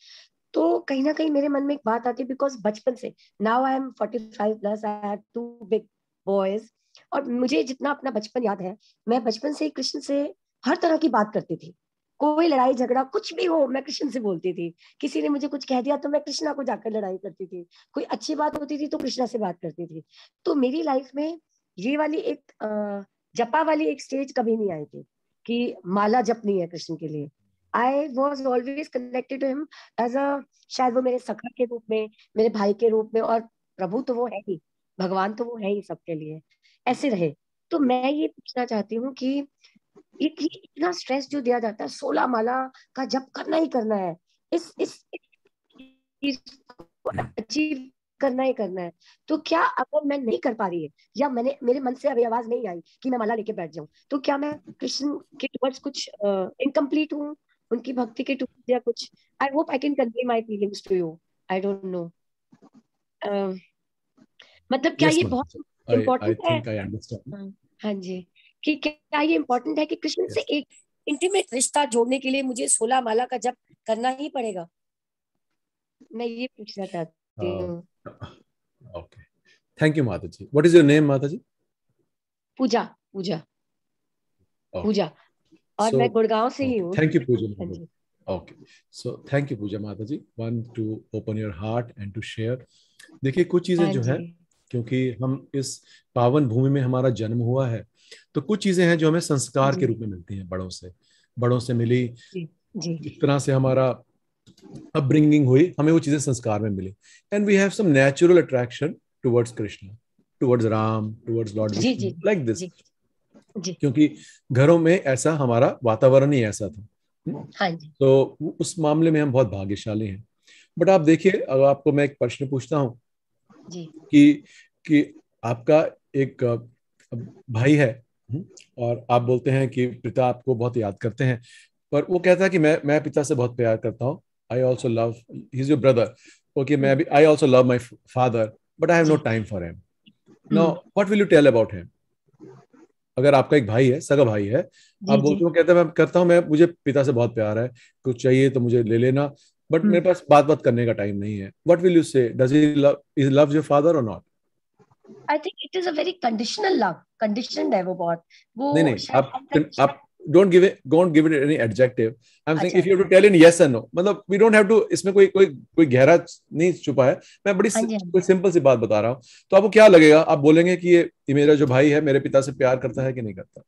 तो कहीं ना कहीं मेरे मन में एक बात आती है बिकॉज बचपन से now I am forty five plus I have two big boys और मुझे जितना अपना बचपन याद है मैं बचपन से कृष्ण से हर तरह की बात करती थी कोई लड़ाई झगड़ा कुछ भी हो मैं कृष्ण से बोलती थी किसी ने मुझे कुछ कह दिया तो मैं कृष्णा को जाकर लड़ाई करती थी कोई अच्छी बात होती थी तो कृष्णा से बात करती थी तो मेरी लाइफ में ये वाली एक जपा वाली एक स्टेज कभी नहीं आई थी कि माला जपनी है कृष्ण के लिए I was always connected to him as a शायद वो मेरे सखा के रूप में मेरे भाई के रूप में और प्रभु तो वो है ही भगवान तो वो है ही सबके लिए ऐसे रहे तो मैं ये पूछना चाहती हूँ कि इतना स्ट्रेस जो दिया जाता है सोलह माला का जब करना ही करना है इस इस अचीव हम्म। करना ही करना है तो क्या अगर मैं नहीं कर पा रही है या मैंने मेरे मन से अभी आवाज नहीं आई कि मैं माला लेके बैठ जाऊं तो क्या मैं कृष्ण के टूवर्ड्स कुछ इनकम्प्लीट हूँ उनकी भक्ति के टूवर्ड्स या कुछ I hope I can convey my feelings to you I don't know मतलब क्या yes, ये बहुत इम्पोर्टेंट है हाँ, हाँ जी कि क्या ये इम्पोर्टेंट है कि कृष्ण yes. से एक इंटीमेट रिश्ता जोड़ने के लिए मुझे सोलह माला का जब करना ही पड़ेगा मैं ये पूछना चाहती हूँ ओके थैंक यू माता जी व्हाट इज योर नेम माता जी पूजा पूजा पूजा और so, मैं गुड़गांव से okay. ही हूँ thank you Puja okay so thank you Puja माता जी one to open your heart and to share देखिए कुछ चीजें हाँ जो है क्योंकि हम इस पावन भूमि में हमारा जन्म हुआ है तो कुछ चीजें हैं जो हमें संस्कार के रूप में मिलती हैं बड़ों से बड़ों से मिली जिस तरह से हमारा अपब्रिंगिंग हुई हमें वो चीजें संस्कार में मिली and we have some natural attraction towards Krishna towards Ram towards lord like this क्योंकि घरों में ऐसा हमारा वातावरण ही ऐसा था हम्म? हाँ जी। तो उस मामले में हम बहुत भाग्यशाली हैं बट आप देखिए अगर आपको मैं एक प्रश्न पूछता हूँ कि कि आपका एक भाई है हम्म, और आप बोलते हैं कि पिता आपको बहुत याद करते हैं पर वो कहता है कि मैं मैं पिता से बहुत प्यार करता हूँ I also love his your brother okay मैं हम्म। भी I also love my father but I have no time for him no what will you tell about him अगर आपका एक भाई है सगा भाई है आप बोलते हो कहते हैं मैं करता हूँ मैं मुझे पिता से बहुत प्यार है कुछ चाहिए तो मुझे ले लेना बट मेरे हम्म। पास बात बात करने का टाइम नहीं है what will you say does he love is loves your father और not I think it is a very conditional love conditioned है वो बहुत वो नहीं नहीं आप आप don't give it don't give it any adjective I am saying if you have to tell in yes and no मतलब वी डोंट हैव टू इसमें कोई कोई कोई गहरा नहीं छुपा है मैं बड़ी हाँ हाँ कोई सिंपल सी बात बता रहा हूं तो आपको क्या लगेगा आप बोलेंगे कि ये, मेरा जो भाई है मेरे पिता से प्यार करता है कि नहीं करता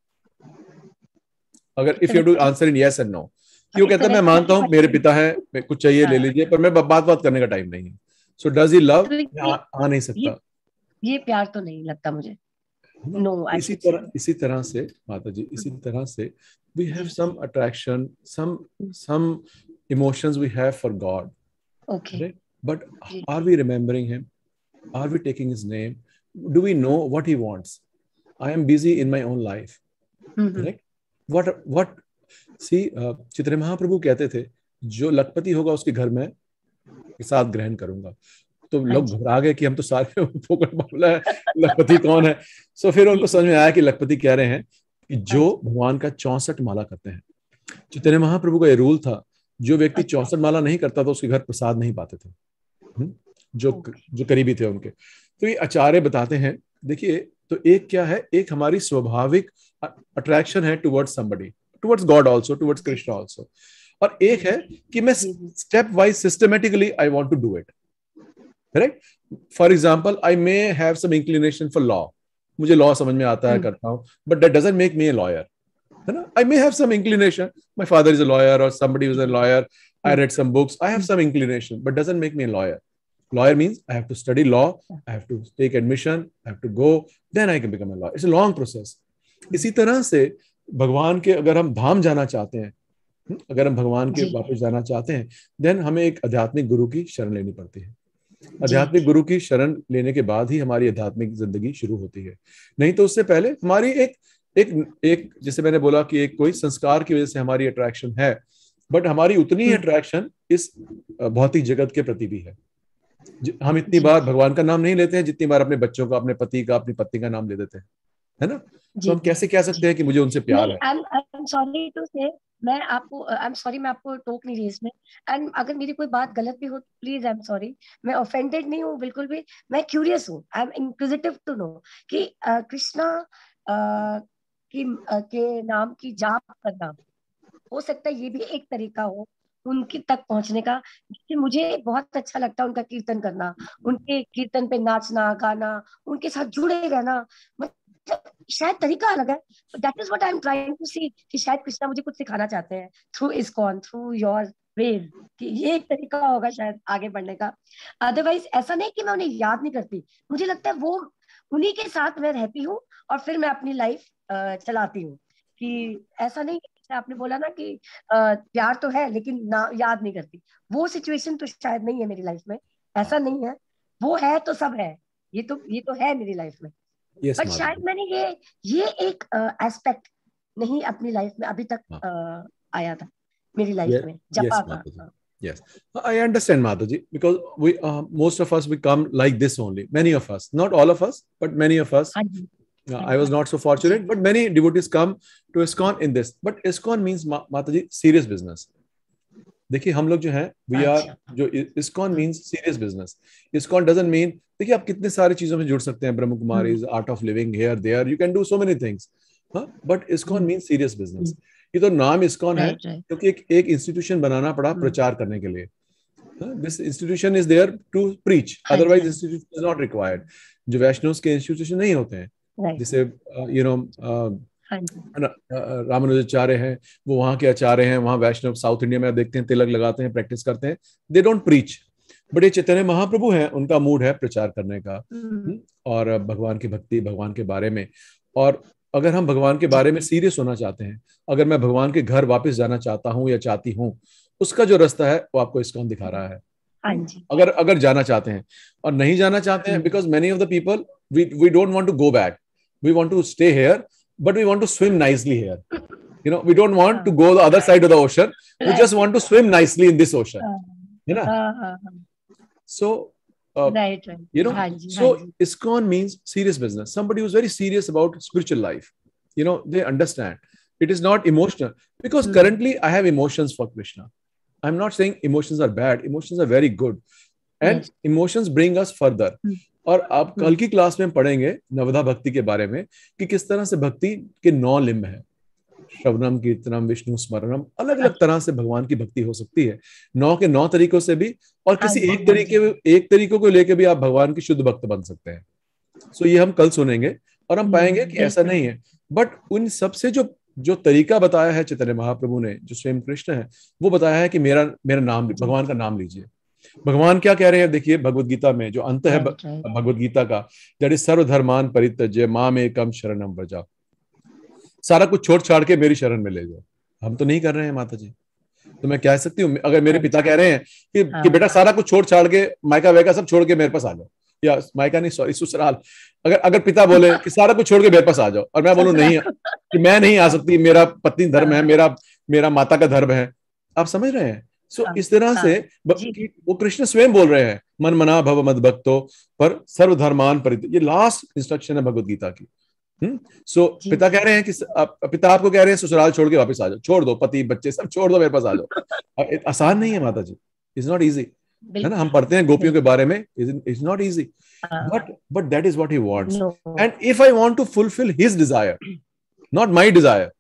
अगर if you have to answer in yes and no कि वो कहता है मैं मानता हूँ मेरे पिता है कुछ चाहिए ले हाँ। लीजिए पर मैं बात बात करने का टाइम नहीं है सो डज ही लव आ नहीं सकता ये प्यार तो नहीं लगता मुझे नो no, इसी तरह इसी तरह से माता जी इसी तरह से we have some attraction some some emotions we have for God okay but are we remembering him are we taking his name do we know what he wants I am busy in my own life mm what correct see चित्र महाप्रभु कहते थे जो लखपति होगा उसके घर में साथ ग्रहण करूंगा तो लोग अच्छा। घबरा गए कि हम तो सारे फोकट मामला है लखपति कौन है सो फिर उनको समझ में आया कि लखपति कह रहे हैं कि जो अच्छा। भगवान का चौसठ माला करते हैं चित्र महाप्रभु का ये रूल था जो व्यक्ति अच्छा। चौसठ माला नहीं करता था उसके घर प्रसाद नहीं पाते थे हम्म? जो जो करीबी थे उनके तो ये आचार्य बताते हैं देखिए तो एक क्या है एक हमारी स्वाभाविक अट्रैक्शन है towards somebody towards God also towards Krishna also और एक है कि मैं step wise systematically I want to do it right for example I may have some inclination for law मुझे लॉ समझ में आता है hmm. करता हूँ but that doesn't make me a lawyer है ना I may have some inclination my father is a lawyer और somebody is a lawyer I read some books I have some inclination but doesn't make me a lawyer lawyer means i have to study law i have to take admission i have to go then i can become a lawyer it's a long process isi tarah se भगवान के अगर हम धाम जाना चाहते हैं हम्म, अगर हम भगवान के वापस जाना चाहते हैं देन हमें एक आध्यात्मिक गुरु की शरण लेनी पड़ती है आध्यात्मिक गुरु की शरण लेने के बाद ही हमारी आध्यात्मिक जिंदगी शुरू होती है नहीं तो उससे पहले हमारी एक एक एक जैसे मैंने बोला कि एक कोई संस्कार की वजह से हमारी अट्रैक्शन है बट हमारी उतनी ही हम्म। अट्रैक्शन इस भौतिक जगत के प्रति भी है हम इतनी बार भगवान का नाम नहीं लेते हैं जितनी बार अपने बच्चों का अपने पति का अपनी पत्नी का नाम ले देते हैं है ना तो हम कैसे कह सकते हैं कि मुझे उनसे प्यार है मैं आपको आई एम सॉरी मैं आपको टोक नहीं रही इसमें एंड अगर मेरी कोई बात गलत भी हो तो प्लीज आई एम सॉरी मैं ऑफेंडेड नहीं हूँ बिल्कुल भी मैं क्यूरियस हूँ I am inquisitive to know कि कृष्णा की के नाम की जाप करना हो सकता है ये भी एक तरीका हो उनके तक पहुंचने का जिससे मुझे बहुत अच्छा लगता है उनका कीर्तन करना उनके कीर्तन पे नाचना गाना उनके साथ जुड़े रहना मतलब शायद तरीका अलग है that is what I am trying to see कि शायद कृष्णा मुझे कुछ सिखाना चाहते हैं थ्रू इस कॉन थ्रू योर वेव कि ये एक तरीका होगा शायद आगे बढ़ने का अदरवाइज ऐसा नहीं कि मैं उन्हें याद नहीं करती मुझे लगता है वो उन्हीं के साथ मैं रहती हूँ और फिर मैं अपनी लाइफ चलाती हूँ कि ऐसा नहीं आपने बोला ना कि प्यार तो है लेकिन ना याद नहीं करती वो सिचुएशन तो शायद नहीं है मेरी लाइफ में ऐसा नहीं है वो है तो सब है ये तो ये तो है मेरी लाइफ में yes, बट शायद मैंने ये ये एक एस्पेक्ट uh, नहीं अपनी लाइफ में अभी तक uh, आया था मेरी लाइफ yeah, में जपा yes, का Yes, I understand, Madhuji, because we uh, most of us we come like this only. Many of us, not all of us, but many of us. Anji. I was not so fortunate, but many devotees come to ISKCON in this. But ISKCON means, Madhuji, serious business. देखिए हम लोग जो है we are जो ISKCON mean serious business ISKCON doesn't mean देखिए आप कितने सारे चीजों में जुड़ सकते हैं Brahma Kumari art of living here there you can do so many things but ISKCON mean serious business ये तो नाम इसकॉन है क्योंकि एक एक इंस्टीट्यूशन बनाना पड़ा हम्म। प्रचार करने के लिए this institution is there to preach otherwise institution is not required जो वैष्णव के इंस्टीट्यूशन नहीं होते हैं जिसे यू नो हाँ रामानुजाचार्य हैं वो वहाँ के आचार्य हैं वहाँ वैष्णव साउथ इंडिया में आप देखते हैं तिलक लगाते हैं प्रैक्टिस करते हैं दे डोंट प्रीच बट ये चैतन्य महाप्रभु हैं उनका मूड है प्रचार करने का हम्म। हम्म, और भगवान की भक्ति भगवान के बारे में और अगर हम भगवान के बारे में सीरियस होना चाहते हैं अगर मैं भगवान के घर वापस जाना चाहता हूँ या चाहती हूँ उसका जो रास्ता है वो आपको इसका दिखा रहा है हाँ अगर अगर जाना चाहते हैं और नहीं जाना चाहते हैं because many of the people we we don't want to go back we want to stay here but we want to swim nicely here. You know, we don't want to go the other side of the ocean. We just want to swim nicely in this ocean. Uh-huh. You know? Uh-huh. So, uh, you know, so ISKCON means serious business. Somebody who's very serious about spiritual life. You know, they understand. It is not emotional because hmm. currently I have emotions for Krishna. I'm not saying emotions are bad. Emotions are very good. And emotions bring us further. Hmm. और आप हम्म। कल की class में पढ़ेंगे नवधा भक्ति के बारे में कि किस तरह से भक्ति के नौ लिम्ब है शवनम कीर्तनम विष्णु स्मरणम अलग अलग अच्छा। तरह से भगवान की भक्ति हो सकती है नौ के नौ तरीकों से भी और किसी हाँ, एक तरीके एक तरीकों को लेकर भी आप भगवान की शुद्ध भक्त बन सकते हैं सो ये हम कल सुनेंगे और हम पाएंगे कि ऐसा हम्म, नहीं है बट उन सबसे जो जो तरीका बताया है चैतन्य महाप्रभु ने जो स्वयं कृष्ण है वो बताया है कि मेरा मेरा नाम भगवान का नाम लीजिए भगवान क्या कह रहे हैं देखिए भगवत गीता में जो अंत है हाँ, भगवत गीता का दैट इज सर्वधर्मान परित्यज्य माँ में कम शरणम बजा सारा कुछ छोड़ छाड़ के मेरी शरण में ले जाओ हम तो नहीं कर रहे हैं माता जी तो मैं कह सकती हूँ अगर मेरे पिता कह रहे हैं कि, हाँ। कि बेटा सारा कुछ छोड़ छाड़ के मायका वायका सब छोड़ के मेरे पास आ जाओ या मायका नहीं सॉरी ससुराल अगर अगर पिता बोले कि सारा कुछ छोड़ के मेरे पास आ जाओ और मैं बोलू नहीं कि मैं नहीं आ सकती मेरा पत्नी धर्म है मेरा मेरा माता का धर्म है आप समझ रहे हैं सो हाँ, इस तरह से हाँ, वो कृष्ण स्वयं बोल रहे हैं मन मना भव मद भक्तो पर सर्वधर्मान परित ये लास्ट इंस्ट्रक्शन है भगवत गीता की सो हम्म? so, पिता कह रहे हैं कि पिता आपको कह रहे हैं ससुराल छोड़ के वापस आ जाओ छोड़ दो पति बच्चे सब छोड़ दो मेरे पास आ जाओ आसान नहीं है माता जी इज नॉट ईजी है ना हम पढ़ते हैं गोपियों के बारे में is not easy but but that is what he wants and if I want to fulfil his desire not my desire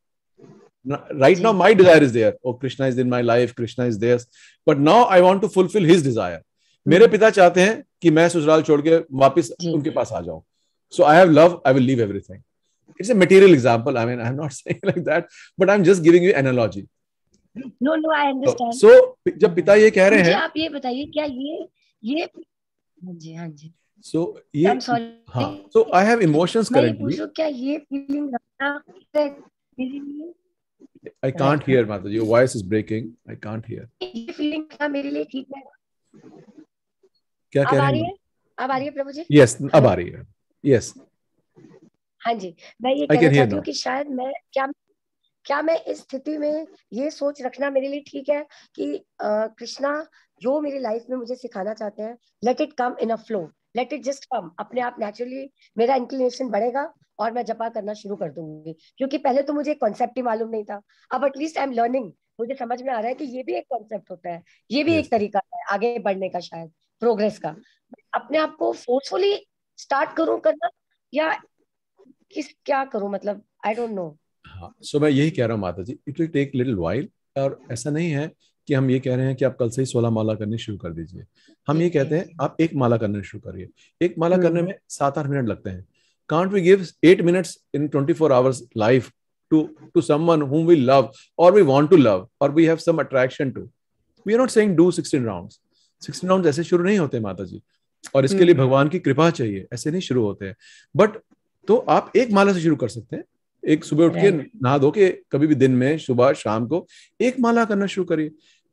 right now my desire is there oh krishna is in my life krishna is there but now i want to fulfill his desire मेरे hmm. पिता चाहते हैं कि मैं ससुराल छोड़ के वापस उनके पास आ जाऊं so I have love I will leave everything it's a material example I mean I am not saying like that but I am just giving you analogy no no I understand so जब पिता ये कह रहे हैं आप ये बताइए क्या ये ये हां जी हां जी सो ये हां so I have emotions currently क्या ये फीलिंग रखना मेरे लिए आई कांट हियर माता जी voice is breaking I can't hear feeling क्या मेरे लिए ठीक है क्या कह रहे हैं अब आ रही है प्रभु जी यस yes, अब आ रही है यस yes. हाँ जी मैं ये कह रहा हूँ कि शायद मैं क्या क्या मैं इस स्थिति में ये सोच रखना मेरे लिए ठीक है कि कृष्णा जो मेरी लाइफ में मुझे सिखाना चाहते हैं let it come in a flow let it just come अपने आप नेचुरली मेरा इंक्लिनेशन बढ़ेगा और मैं जपा करना शुरू कर दूंगी क्योंकि पहले तो मुझे कॉन्सेप्ट ही मालूम नहीं था अब एटलीस्ट आई एम लर्निंग मुझे समझ में आ रहा है कि ये भी एक कॉन्सेप्ट होता है ये भी yes. एक तरीका है आगे बढ़ने का शायद प्रोग्रेस का अपने आप को फोर्सफुली स्टार्ट करूं करना या किस क्या करूं मतलब I don't know so so मैं यही कह रहा हूँ माता जी it will take little while और ऐसा नहीं है कि हम ये कह रहे हैं कि आप कल से ही सोलह माला करनी शुरू कर दीजिए हम ये कहते हैं आप एक माला करना शुरू करिए एक माला हम्म। करने में सात आठ मिनट लगते हैं can't we give eight minutes in 24 hours life to to someone whom we love or we want to love or we have some attraction to we are not saying do 16 rounds 16 rounds ऐसे शुरू नहीं होते माता जी और इसके लिए हम्म। भगवान की कृपा चाहिए ऐसे नहीं शुरू होते हैं बट तो आप एक माला से शुरू कर सकते हैं एक सुबह उठ के नहा धो के कभी भी दिन में सुबह शाम को एक माला करना शुरू करिए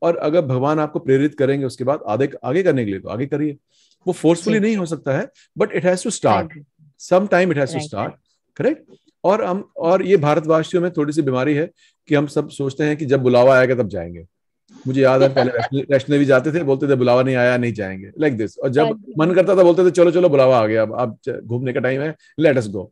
और अगर भगवान आपको प्रेरित करेंगे उसके बाद आगे आगे करने के लिए तो आगे करिए वो फोर्सफुली नहीं हो सकता है but it has to start some time it has to start correct और हम और ये भारतवासियों में थोड़ी सी बीमारी है कि हम सब सोचते हैं कि जब बुलावा आएगा तब जाएंगे मुझे याद है पहले वैष्णो देवी जाते थे बोलते थे बुलावा नहीं आया नहीं जाएंगे लाइक like दिस और जब हाँ मन करता था बोलते थे चलो चलो बुलावा आ गया अब आप घूमने का टाइम है लेट अस गो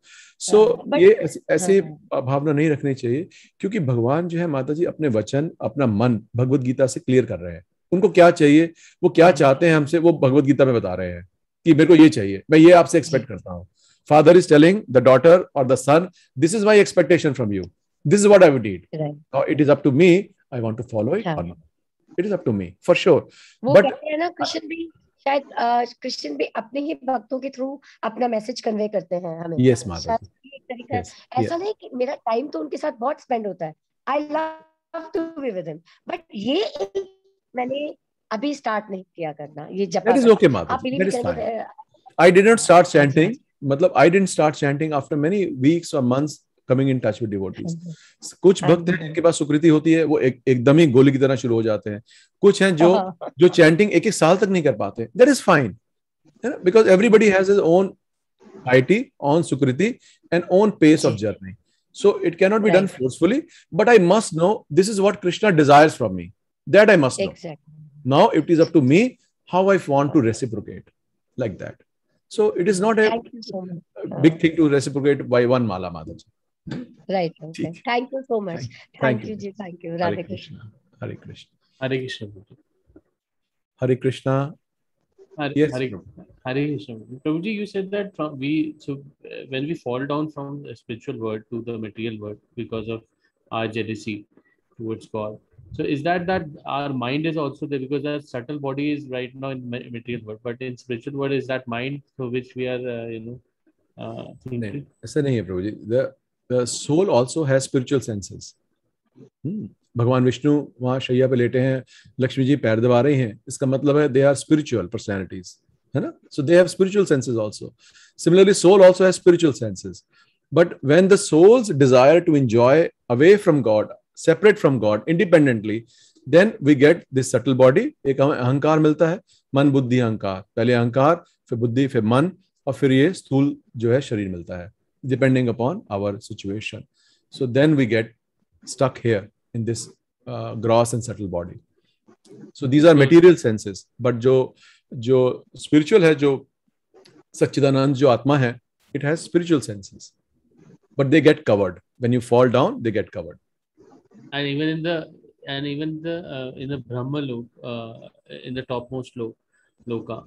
सो ये ऐसी, ऐसी हाँ, हाँ। भावना नहीं रखनी चाहिए क्योंकि भगवान जो है माता जी अपने वचन अपना मन भगवत गीता से क्लियर कर रहे हैं उनको क्या चाहिए वो क्या चाहते हैं हमसे वो भगवत गीता में बता रहे हैं कि मेरे को ये चाहिए मैं ये आपसे एक्सपेक्ट करता हूँ father is telling the daughter or the son, this is my expectation from you. This is what I would need. Right. Now it is up to me. I want to follow it yeah. or not. It is up to me for sure. वो But, कहते हैं ना कृष्ण भी शायद Christian भी अपने ही भक्तों के थ्रू अपना मैसेज कन्वे करते हैं हमें yes, तरीका yes, ऐसा yes. नहीं कि मेरा टाइम तो उनके साथ बहुत स्पेंड होता है I love to be with him but ये मैंने अभी स्टार्ट नहीं किया करना ये जब आप believe I did not start chanting मतलब I didn't start chanting after many weeks और months coming in touch with devotees कुछ भक्त हैं जिनके पास सुकृति होती है वो एक एकदम ही गोली की तरह शुरू हो जाते हैं कुछ हैं जो हाँ। जो चैंटिंग एक एक साल तक नहीं कर पाते that is fine because everybody has his own IT on सुकृति and own pace of journey so it cannot be done forcefully but I must know this is what Krishna desire from me that I must know now it is up to me how I want to reciprocate like that So it is not a so big thing to reciprocate by one mala, Madhaji. Right. Okay. Thank you so much. Thank, thank you, Ji. Thank you. Radha Hare Krishna. Hare Krishna. Hare Krishna. Hare Krishna. Hare, yes. Hare, Hare Krishna. Prabhuji, you said that from we so uh, when we fall down from the spiritual world to the material world because of our jealousy towards God, so is that that our mind is also there because our subtle body is right now in material world, but in spiritual world is that mind through which we are, uh, you know, uh, thinking. The the soul also has spiritual senses. Hmm. भगवान विष्णु वहाँ शैया पे लेटे हैं लक्ष्मी जी पैर दबा रही हैं इसका मतलब है दे आर स्पिरिचुअल पर्सनैलिटीज है ना so they have spiritual senses also similarly soul also has spiritual senses but when the souls desire to enjoy away from God separate from God independently then we get this subtle body एक अहंकार मिलता है मन बुद्धि अहंकार पहले अहंकार फिर बुद्धि फिर मन और फिर ये स्थूल जो है शरीर मिलता है depending upon our situation so then we get stuck here in this gross and subtle body so these are material senses but जो जो स्पिरिचुअल है जो सच्चिदानंद जो आत्मा है it has spiritual senses but they get covered when you fall down they get covered and even in the and even the uh, in the Brahma lok, uh, in the topmost lok, loka,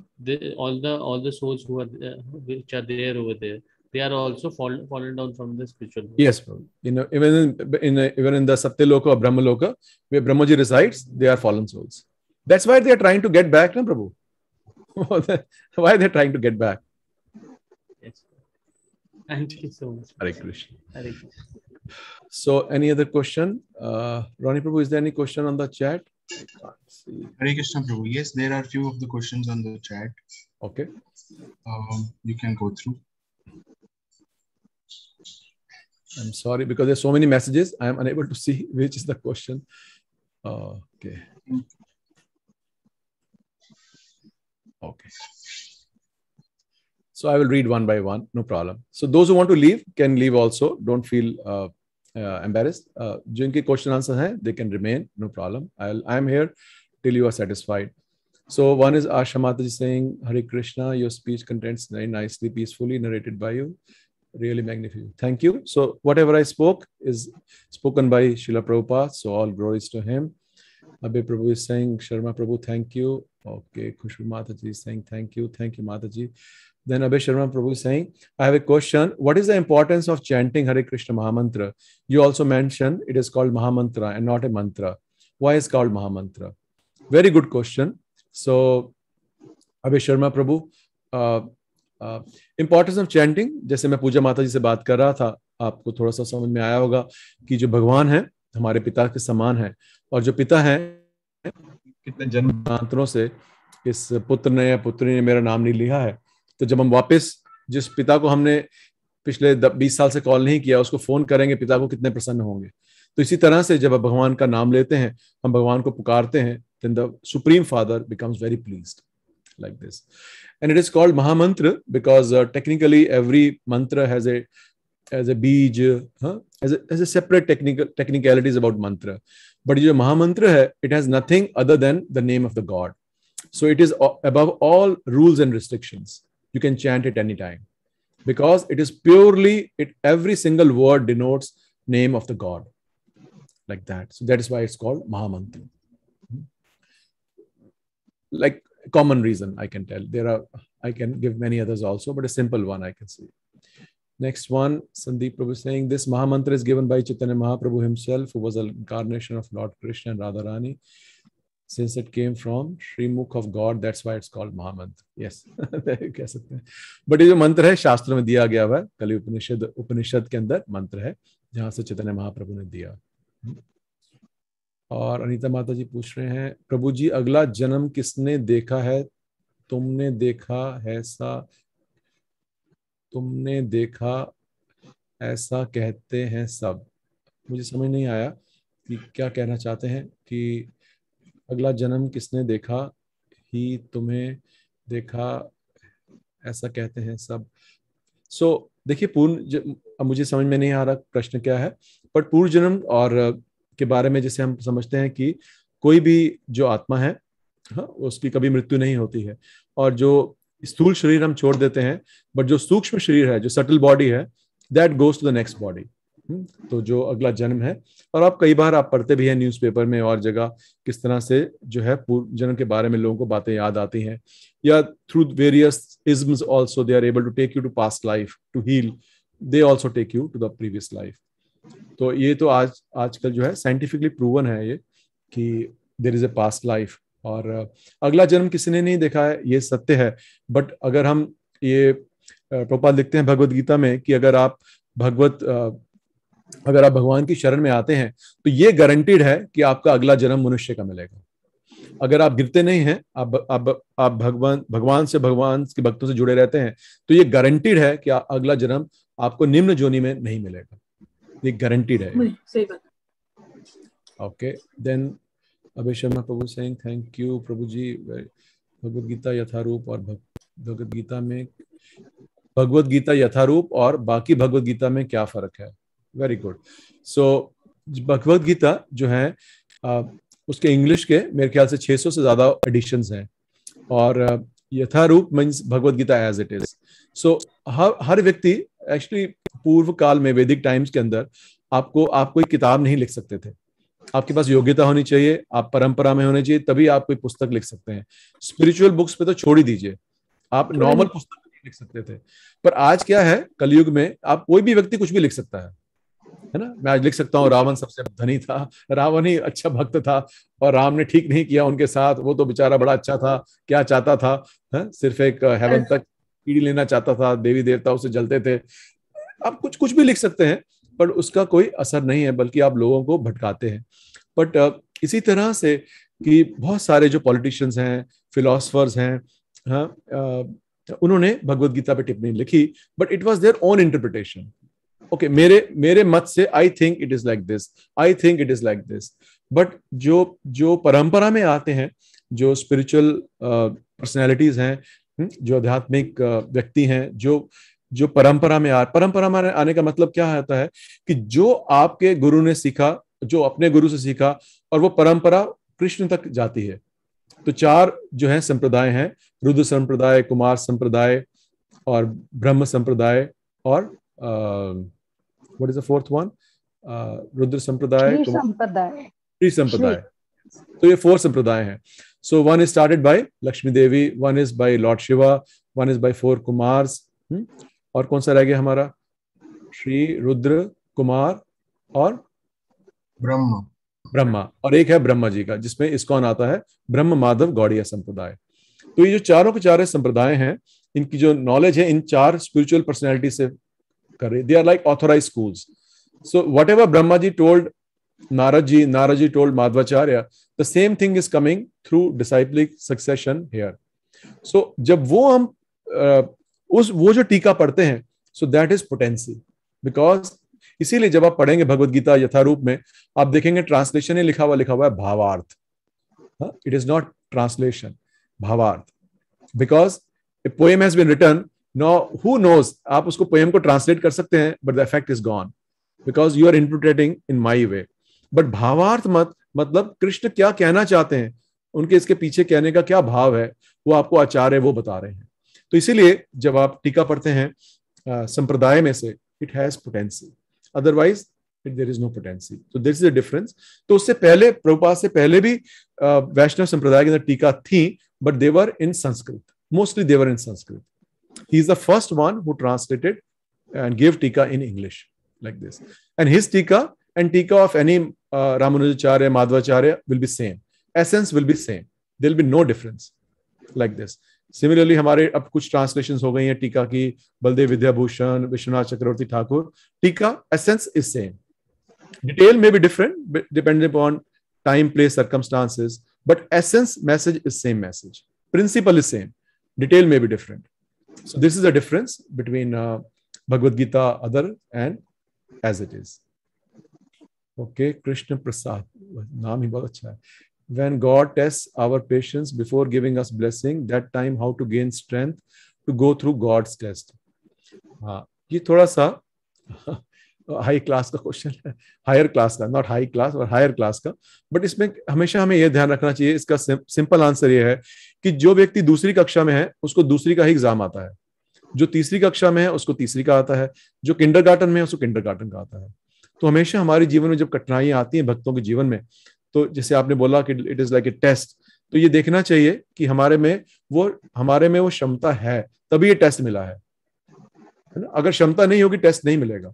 all the all the souls who are uh, which are there over there, they are also fall, fallen down from the spiritual. Yes, you know even in, in even in the Satyaloka or Brahmaloka, where Brahmaji resides, they are fallen souls. That's why they are trying to get back, na Prabhu. why they're trying to get back. Yes. Thank you so much. hari Krishna. hari Krishna. So, any other question? Uh, Ronnie Prabhu, is there any question on the chat? I can't see. Hare Krishna Prabhu. Yes, there are a few of the questions on the chat. Okay. Um, you can go through. I'm sorry because there's so many messages. I am unable to see which is the question. Uh, okay. Okay. So I will read one by one. No problem. So those who want to leave can leave also. Don't feel uh, uh, embarrassed. Uh, जिनके question answer hai. they can remain, no problem. I'll, I'm here till you are satisfied. So one is Asha saying, Hari Krishna, your speech contains very nicely, peacefully narrated by you. Really magnificent. Thank you. So whatever I spoke is spoken by Shila Prabhupada. So all glories to him. Abhay Prabhu is saying, Sharma Prabhu, thank you. Okay, Khushbu Mataji is saying, thank you. Thank you, Mataji. Then Abhay Sharma Prabhu is saying, I have a question. What is the importance of chanting Hare Krishna Mahamantra? You also mentioned it is called Mahamantra and not a mantra. Why is it called Mahamantra? Very good question. So, Abhay Sharma Prabhu, uh, uh, importance of chanting जैसे मैं पूजा माता जी से बात कर रहा था आपको थोड़ा सा समझ में आया होगा कि जो भगवान है हमारे पिता के समान है और जो पिता है कितने जन्मांतरों से इस पुत्र ने या पुत्री ने मेरा नाम नहीं लिया है तो जब हम वापस जिस पिता को हमने पिछले बीस साल से कॉल नहीं किया उसको फोन करेंगे पिता को कितने प्रसन्न होंगे तो इसी तरह से जब भगवान का नाम लेते हैं हम भगवान को पुकारते हैं then the supreme father becomes very pleased like this and it is called mahamantra because uh, technically every mantra has a as a beej huh? as, a, as a separate technical technicalities about mantra but jo mahamantra hai it has nothing other than the name of the god so it is above all rules and restrictions you can chant it anytime because it is purely it every single word denotes name of the god like that so that is why it's called mahamantra hmm. like common reason i can tell there are i can give many others also but a simple one i can see Next one, Sandeep Prabhu saying this Mahamantra is given by Chaitanya Mahaprabhu himself, who was a incarnation of Lord Krishna and Radharani. since it came from Sri Mukh of God, that's why it's called Mahamantra. Yes, कह सकते हैं but ये जो मंत्र है शास्त्र में दिया गया हुआ है कलि उपनिषद उपनिषद के अंदर मंत्र है जहां से चैतन्य महाप्रभु ने दिया और अनीता माता जी पूछ रहे हैं प्रभु जी अगला जन्म किसने देखा है तुमने देखा ऐसा तुमने देखा ऐसा कहते हैं सब मुझे समझ नहीं आया कि क्या कहना चाहते हैं कि अगला जन्म किसने देखा ही तुम्हें देखा ऐसा कहते हैं सब सो so, देखिए पूर्ण अब मुझे समझ में नहीं आ रहा प्रश्न क्या है बट पूर्व जन्म और के बारे में जैसे हम समझते हैं कि कोई भी जो आत्मा है हाँ उसकी कभी मृत्यु नहीं होती है और जो स्थूल शरीर हम छोड़ देते हैं बट जो सूक्ष्म शरीर है जो सटल बॉडी है that goes to the next body hmm, तो जो अगला जन्म है और आप कई बार आप पढ़ते भी हैं न्यूज़पेपर में और जगह किस तरह से जो है पूर्व जन्म के बारे में लोगों को बातें याद आती हैं या through various isms also they are able to take you to past life to heal they also take you to the previous life तो ये तो आज आजकल जो है साइंटिफिकली प्रूवन है ये कि there is a past life और अगला जन्म किसी ने नहीं देखा है ये सत्य है बट अगर हम ये प्रोपाल लिखते हैं भगवत गीता में कि अगर आप भगवत अगर आप भगवान की शरण में आते हैं तो ये गारंटीड है कि आपका अगला जन्म मनुष्य का मिलेगा अगर आप गिरते नहीं हैं आप आप आप भगवान भगवान से भगवान के भक्तों से जुड़े रहते हैं तो ये गारंटीड है कि अगला जन्म आपको निम्न जोनी में नहीं मिलेगा ये गारंटीड है okay then Abhay Sharma Prabhu Singh thank you Prabhu ji Bhagavad Gita Yatharoop और भगवत गीता में भगवत गीता यथारूप और बाकी भगवत गीता में क्या फर्क है very good so Bhagavad Gita जो है उसके इंग्लिश के मेरे ख्याल से 600 से ज्यादा एडिशन हैं और Yatharoop means Bhagavad Gita as it is so हर हर व्यक्ति एक्चुअली पूर्व काल में वैदिक टाइम्स के अंदर आपको आप कोई किताब नहीं लिख सकते थे आपके पास योग्यता होनी चाहिए आप परंपरा में होने चाहिए तभी आप कोई पुस्तक लिख सकते हैं स्पिरिचुअल बुक्स पे तो छोड़ ही दीजिए आप नॉर्मल पुस्तक नहीं लिख सकते थे पर आज क्या है कलयुग में आप कोई भी व्यक्ति कुछ भी लिख सकता है है ना मैं आज लिख सकता हूँ रावण सबसे धनी था रावण ही अच्छा भक्त था और राम ने ठीक नहीं किया उनके साथ वो तो बेचारा बड़ा अच्छा था क्या चाहता था है? सिर्फ एक हेवन तक कीड़ी लेना चाहता था देवी देवता उसे जलते थे आप कुछ कुछ भी लिख सकते हैं पर उसका कोई असर नहीं है बल्कि आप लोगों को भटकाते हैं बट uh, इसी तरह से कि बहुत सारे जो पॉलिटिशियंस हैं फिलोसफर्स हैं हाँ uh, उन्होंने भगवत गीता पे टिप्पणी लिखी but it was their own interpretation okay मेरे मेरे मत से I think it is like this I think it is like this but जो जो परंपरा में आते हैं जो स्पिरिचुअल पर्सनैलिटीज हैं हम्म, जो आध्यात्मिक व्यक्ति हैं जो जो परंपरा में आ परंपरा में आने का मतलब क्या होता है कि जो आपके गुरु ने सीखा जो अपने गुरु से सीखा और वो परंपरा कृष्ण तक जाती है तो चार जो है संप्रदाय हैं रुद्र संप्रदाय कुमार संप्रदाय और ब्रह्म संप्रदाय और आ, what is the fourth one? Uh, Rudra Sampradaya. Sampradaya. Tree Sampradaya. So ये four Sampradaya. Hai. So one is started by Lakshmi Devi, one is by Lord Shiva, one is by four Kumars. Hmm? और कौन सा रह गया हमारा? श्री रुद्र कुमार और ब्रह्मा और एक है ब्रह्मा जी का जिसमें इसकॉन आता है ब्रह्म माधव गौड़िया संप्रदाय तो ये जो चारों के चारों संप्रदाय हैं इनकी जो नॉलेज है इन चार स्पिरिचुअल पर्सनैलिटी से कर रहे they are like authorize school so whatever Brahma ji told Narad ji Narad ji told Madhvacharya the same thing is coming through disciplic succession here so जब वो हम uh, उस वो जो टीका पढ़ते हैं so that is potency because इसीलिए जब आप पढ़ेंगे भगवदगीता यथारूप में आप देखेंगे ट्रांसलेशन ही लिखा हुआ लिखा हुआ है भावार्थ इट इज नॉट ट्रांसलेशन भावार्थ because a poem has been written no who knows आप उसको पोएम को ट्रांसलेट कर सकते हैं but the effect is gone because you are interpreting in my way but भावार्थ मत मतलब कृष्ण क्या कहना चाहते हैं उनके इसके पीछे कहने का क्या भाव है वो आपको आचार्य वो बता रहे हैं तो इसीलिए जब आप टीका पढ़ते हैं संप्रदाय में से it has potency otherwise it there is no potency तो दिस इज अ डिफरेंस तो उससे पहले प्रभुपात से पहले भी वैष्णव संप्रदाय के अंदर टीका थी but they were in Sanskrit mostly they were in Sanskrit He's the first one who translated and gave Tika in English like this. And his Tika and Tika of any uh, Ramanujacharya, Madhvacharya will be same. Essence will be same. There will be no difference like this. Similarly हमारे अब कुछ translation हो गई हैं टीका की बलदेव विद्याभूषण विश्वनाथ चक्रवर्ती ठाकुर टीका essence is same detail में भी different depend upon time place circumstances but essence message is same message principle is same detail में भी different so this is the difference between uh, Bhagavad Gita other and as it is. Okay, Krishna Prasad. Naam When God tests our patience before giving us blessing, that time how to gain strength to go through God's test. हाँ ये थोड़ा सा high class का question है higher class का not high class और higher class का but इसमें हमेशा हमें यह ध्यान रखना चाहिए इसका सिंपल आंसर यह है कि जो व्यक्ति दूसरी कक्षा में है उसको दूसरी का ही एग्जाम आता है जो तीसरी कक्षा में है उसको तीसरी का आता है जो किंडर में है उसको किंडर का आता है तो हमेशा हमारे जीवन में जब कठिनाइयां आती हैं भक्तों के जीवन में तो जैसे आपने बोला कि it is like a test तो ये देखना चाहिए कि हमारे में वो हमारे में वो क्षमता है तभी ये टेस्ट मिला है अगर क्षमता नहीं होगी टेस्ट नहीं मिलेगा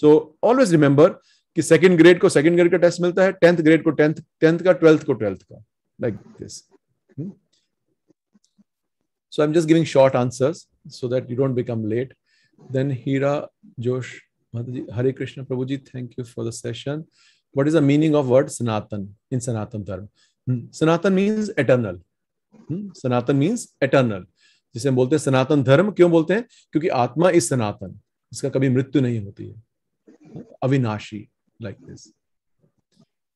सो ऑलवेज रिमेंबर कि सेकेंड ग्रेड को सेकेंड ग्रेड का टेस्ट मिलता है टेंथ ग्रेड को टेंथ टेंथ का ट्वेल्थ को ट्वेल्थ का like this so I am just giving short answer so that you don't become late then Hira Josh Hare Krishna Prabhu ji thank you for the session what is the meaning of word Sanatan in Sanatan Dharma Sanatan means eternal Sanatan means eternal जिसे हम बोलते हैं सनातन धर्म क्यों बोलते हैं क्योंकि आत्मा इज सनातन इसका कभी मृत्यु नहीं होती है avinashi like this.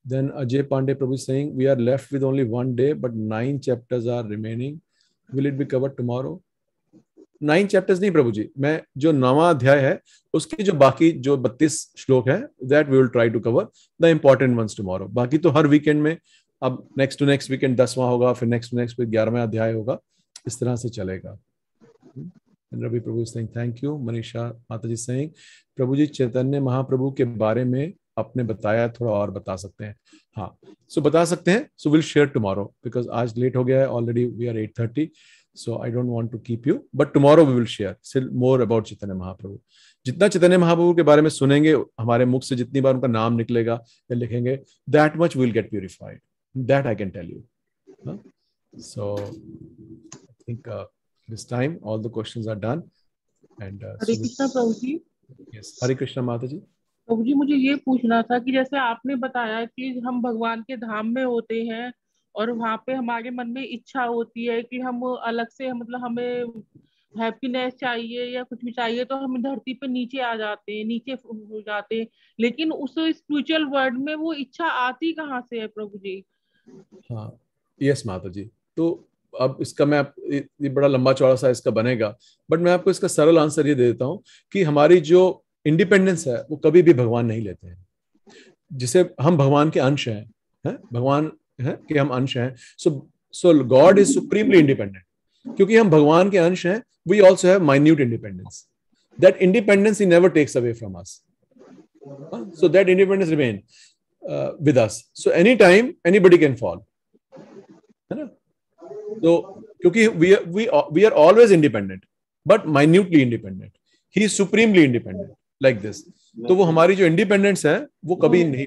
Then Ajay Pandey Prabhu is saying, we are left with only one day, but nine chapters are remaining. Will it be covered tomorrow? Nine chapters नहीं प्रभु जी मैं जो नवा अध्याय है उसके जो बाकी जो बत्तीस श्लोक है that we will try to cover the important ones tomorrow बाकी तो हर वीकेंड में अब नेक्स्ट टू नेक्स्ट वीकेंड दसवां होगा फिर नेक्स्ट टू नेक्स्ट फिर ग्यारहवा अध्याय होगा इस तरह से चलेगा and Ravi Prabhu Singh thank you Manisha Mata ji Singh प्रभु जी चैतन्य महाप्रभु के बारे में आपने बताया थोड़ा और बता सकते हैं हाँ सो so, बता सकते हैं so will share tomorrow because आज लेट हो गया है already we are at thirty so I don't want to keep you but tomorrow we will share still more about चैतन्य महाप्रभु जितना चैतन्य महाप्रभु के बारे में सुनेंगे हमारे मुख से जितनी बार उनका नाम निकलेगा या लिखेंगे that much will get purified that I can tell you so I think this time. All the questions are done. And uh, Hare Krishna Prabhu ji. Yes, hari Krishna Mata ji. Prabhu ji मुझे ये पूछना था कि जैसे आपने बताया कि हम भगवान के धाम में होते हैं और वहाँ पे हमारे मन में इच्छा होती है कि हम अलग से मतलब हमें हैप्पीनेस चाहिए या कुछ भी चाहिए तो हम धरती पे नीचे आ जाते हैं नीचे हो जाते हैं लेकिन उस स्पिरिचुअल वर्ल्ड में वो इच्छा आती कहाँ से है प्रभु जी हाँ यस माता जी तो अब इसका मैं आप ये बड़ा लंबा चौड़ा सा इसका बनेगा बट मैं आपको इसका सरल आंसर ये दे देता हूँ कि हमारी जो इंडिपेंडेंस है वो कभी भी भगवान नहीं लेते हैं जिसे हम भगवान के अंश हैं है? भगवान है कि हम अंश हैं so so God is supremely independent क्योंकि हम भगवान के अंश हैं we also have minute independence that independence he never takes away from us that independence remain with us so any time anybody can fall है ना तो क्योंकि we are always independent but minutely independent he supremely independent like this तो वो हमारी जो independence है वो कभी hmm. नहीं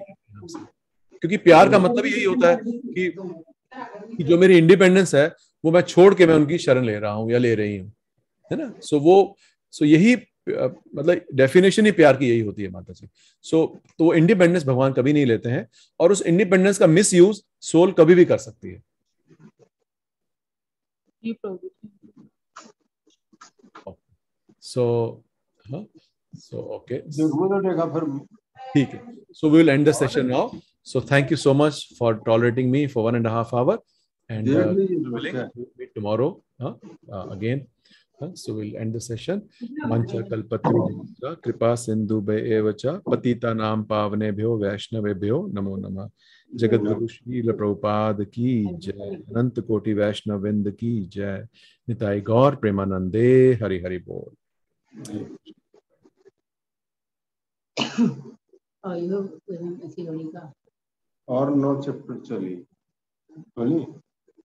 क्योंकि प्यार का मतलब यही होता है कि जो मेरी इंडिपेंडेंस है वो मैं छोड़ के मैं उनकी शरण ले रहा हूँ या ले रही हूँ है ना सो so, वो सो so यही मतलब डेफिनेशन ही प्यार की यही होती है माता जी सो तो वो इंडिपेंडेंस भगवान कभी नहीं लेते हैं और उस इंडिपेंडेंस का मिस यूज सोल कभी भी कर सकती है ये प्रवृत्ति सो सो ओके ठीक है so we will end the session now so thank you so much for tolerating me for one and half hour and uh, we'll tomorrow uh, uh, again so we'll end the session mancha kalpatru kripa sindhu bhayeva cha patita nam pavane bhyo vaishnave bhyo namo namah जगत गुरु शील प्रभुपाद की हाँ जय अनंत कोटि वैष्णविंद की जय निताई गौर प्रेमानंदे हरि हरि बोल और नौ चैप्टर चली बोली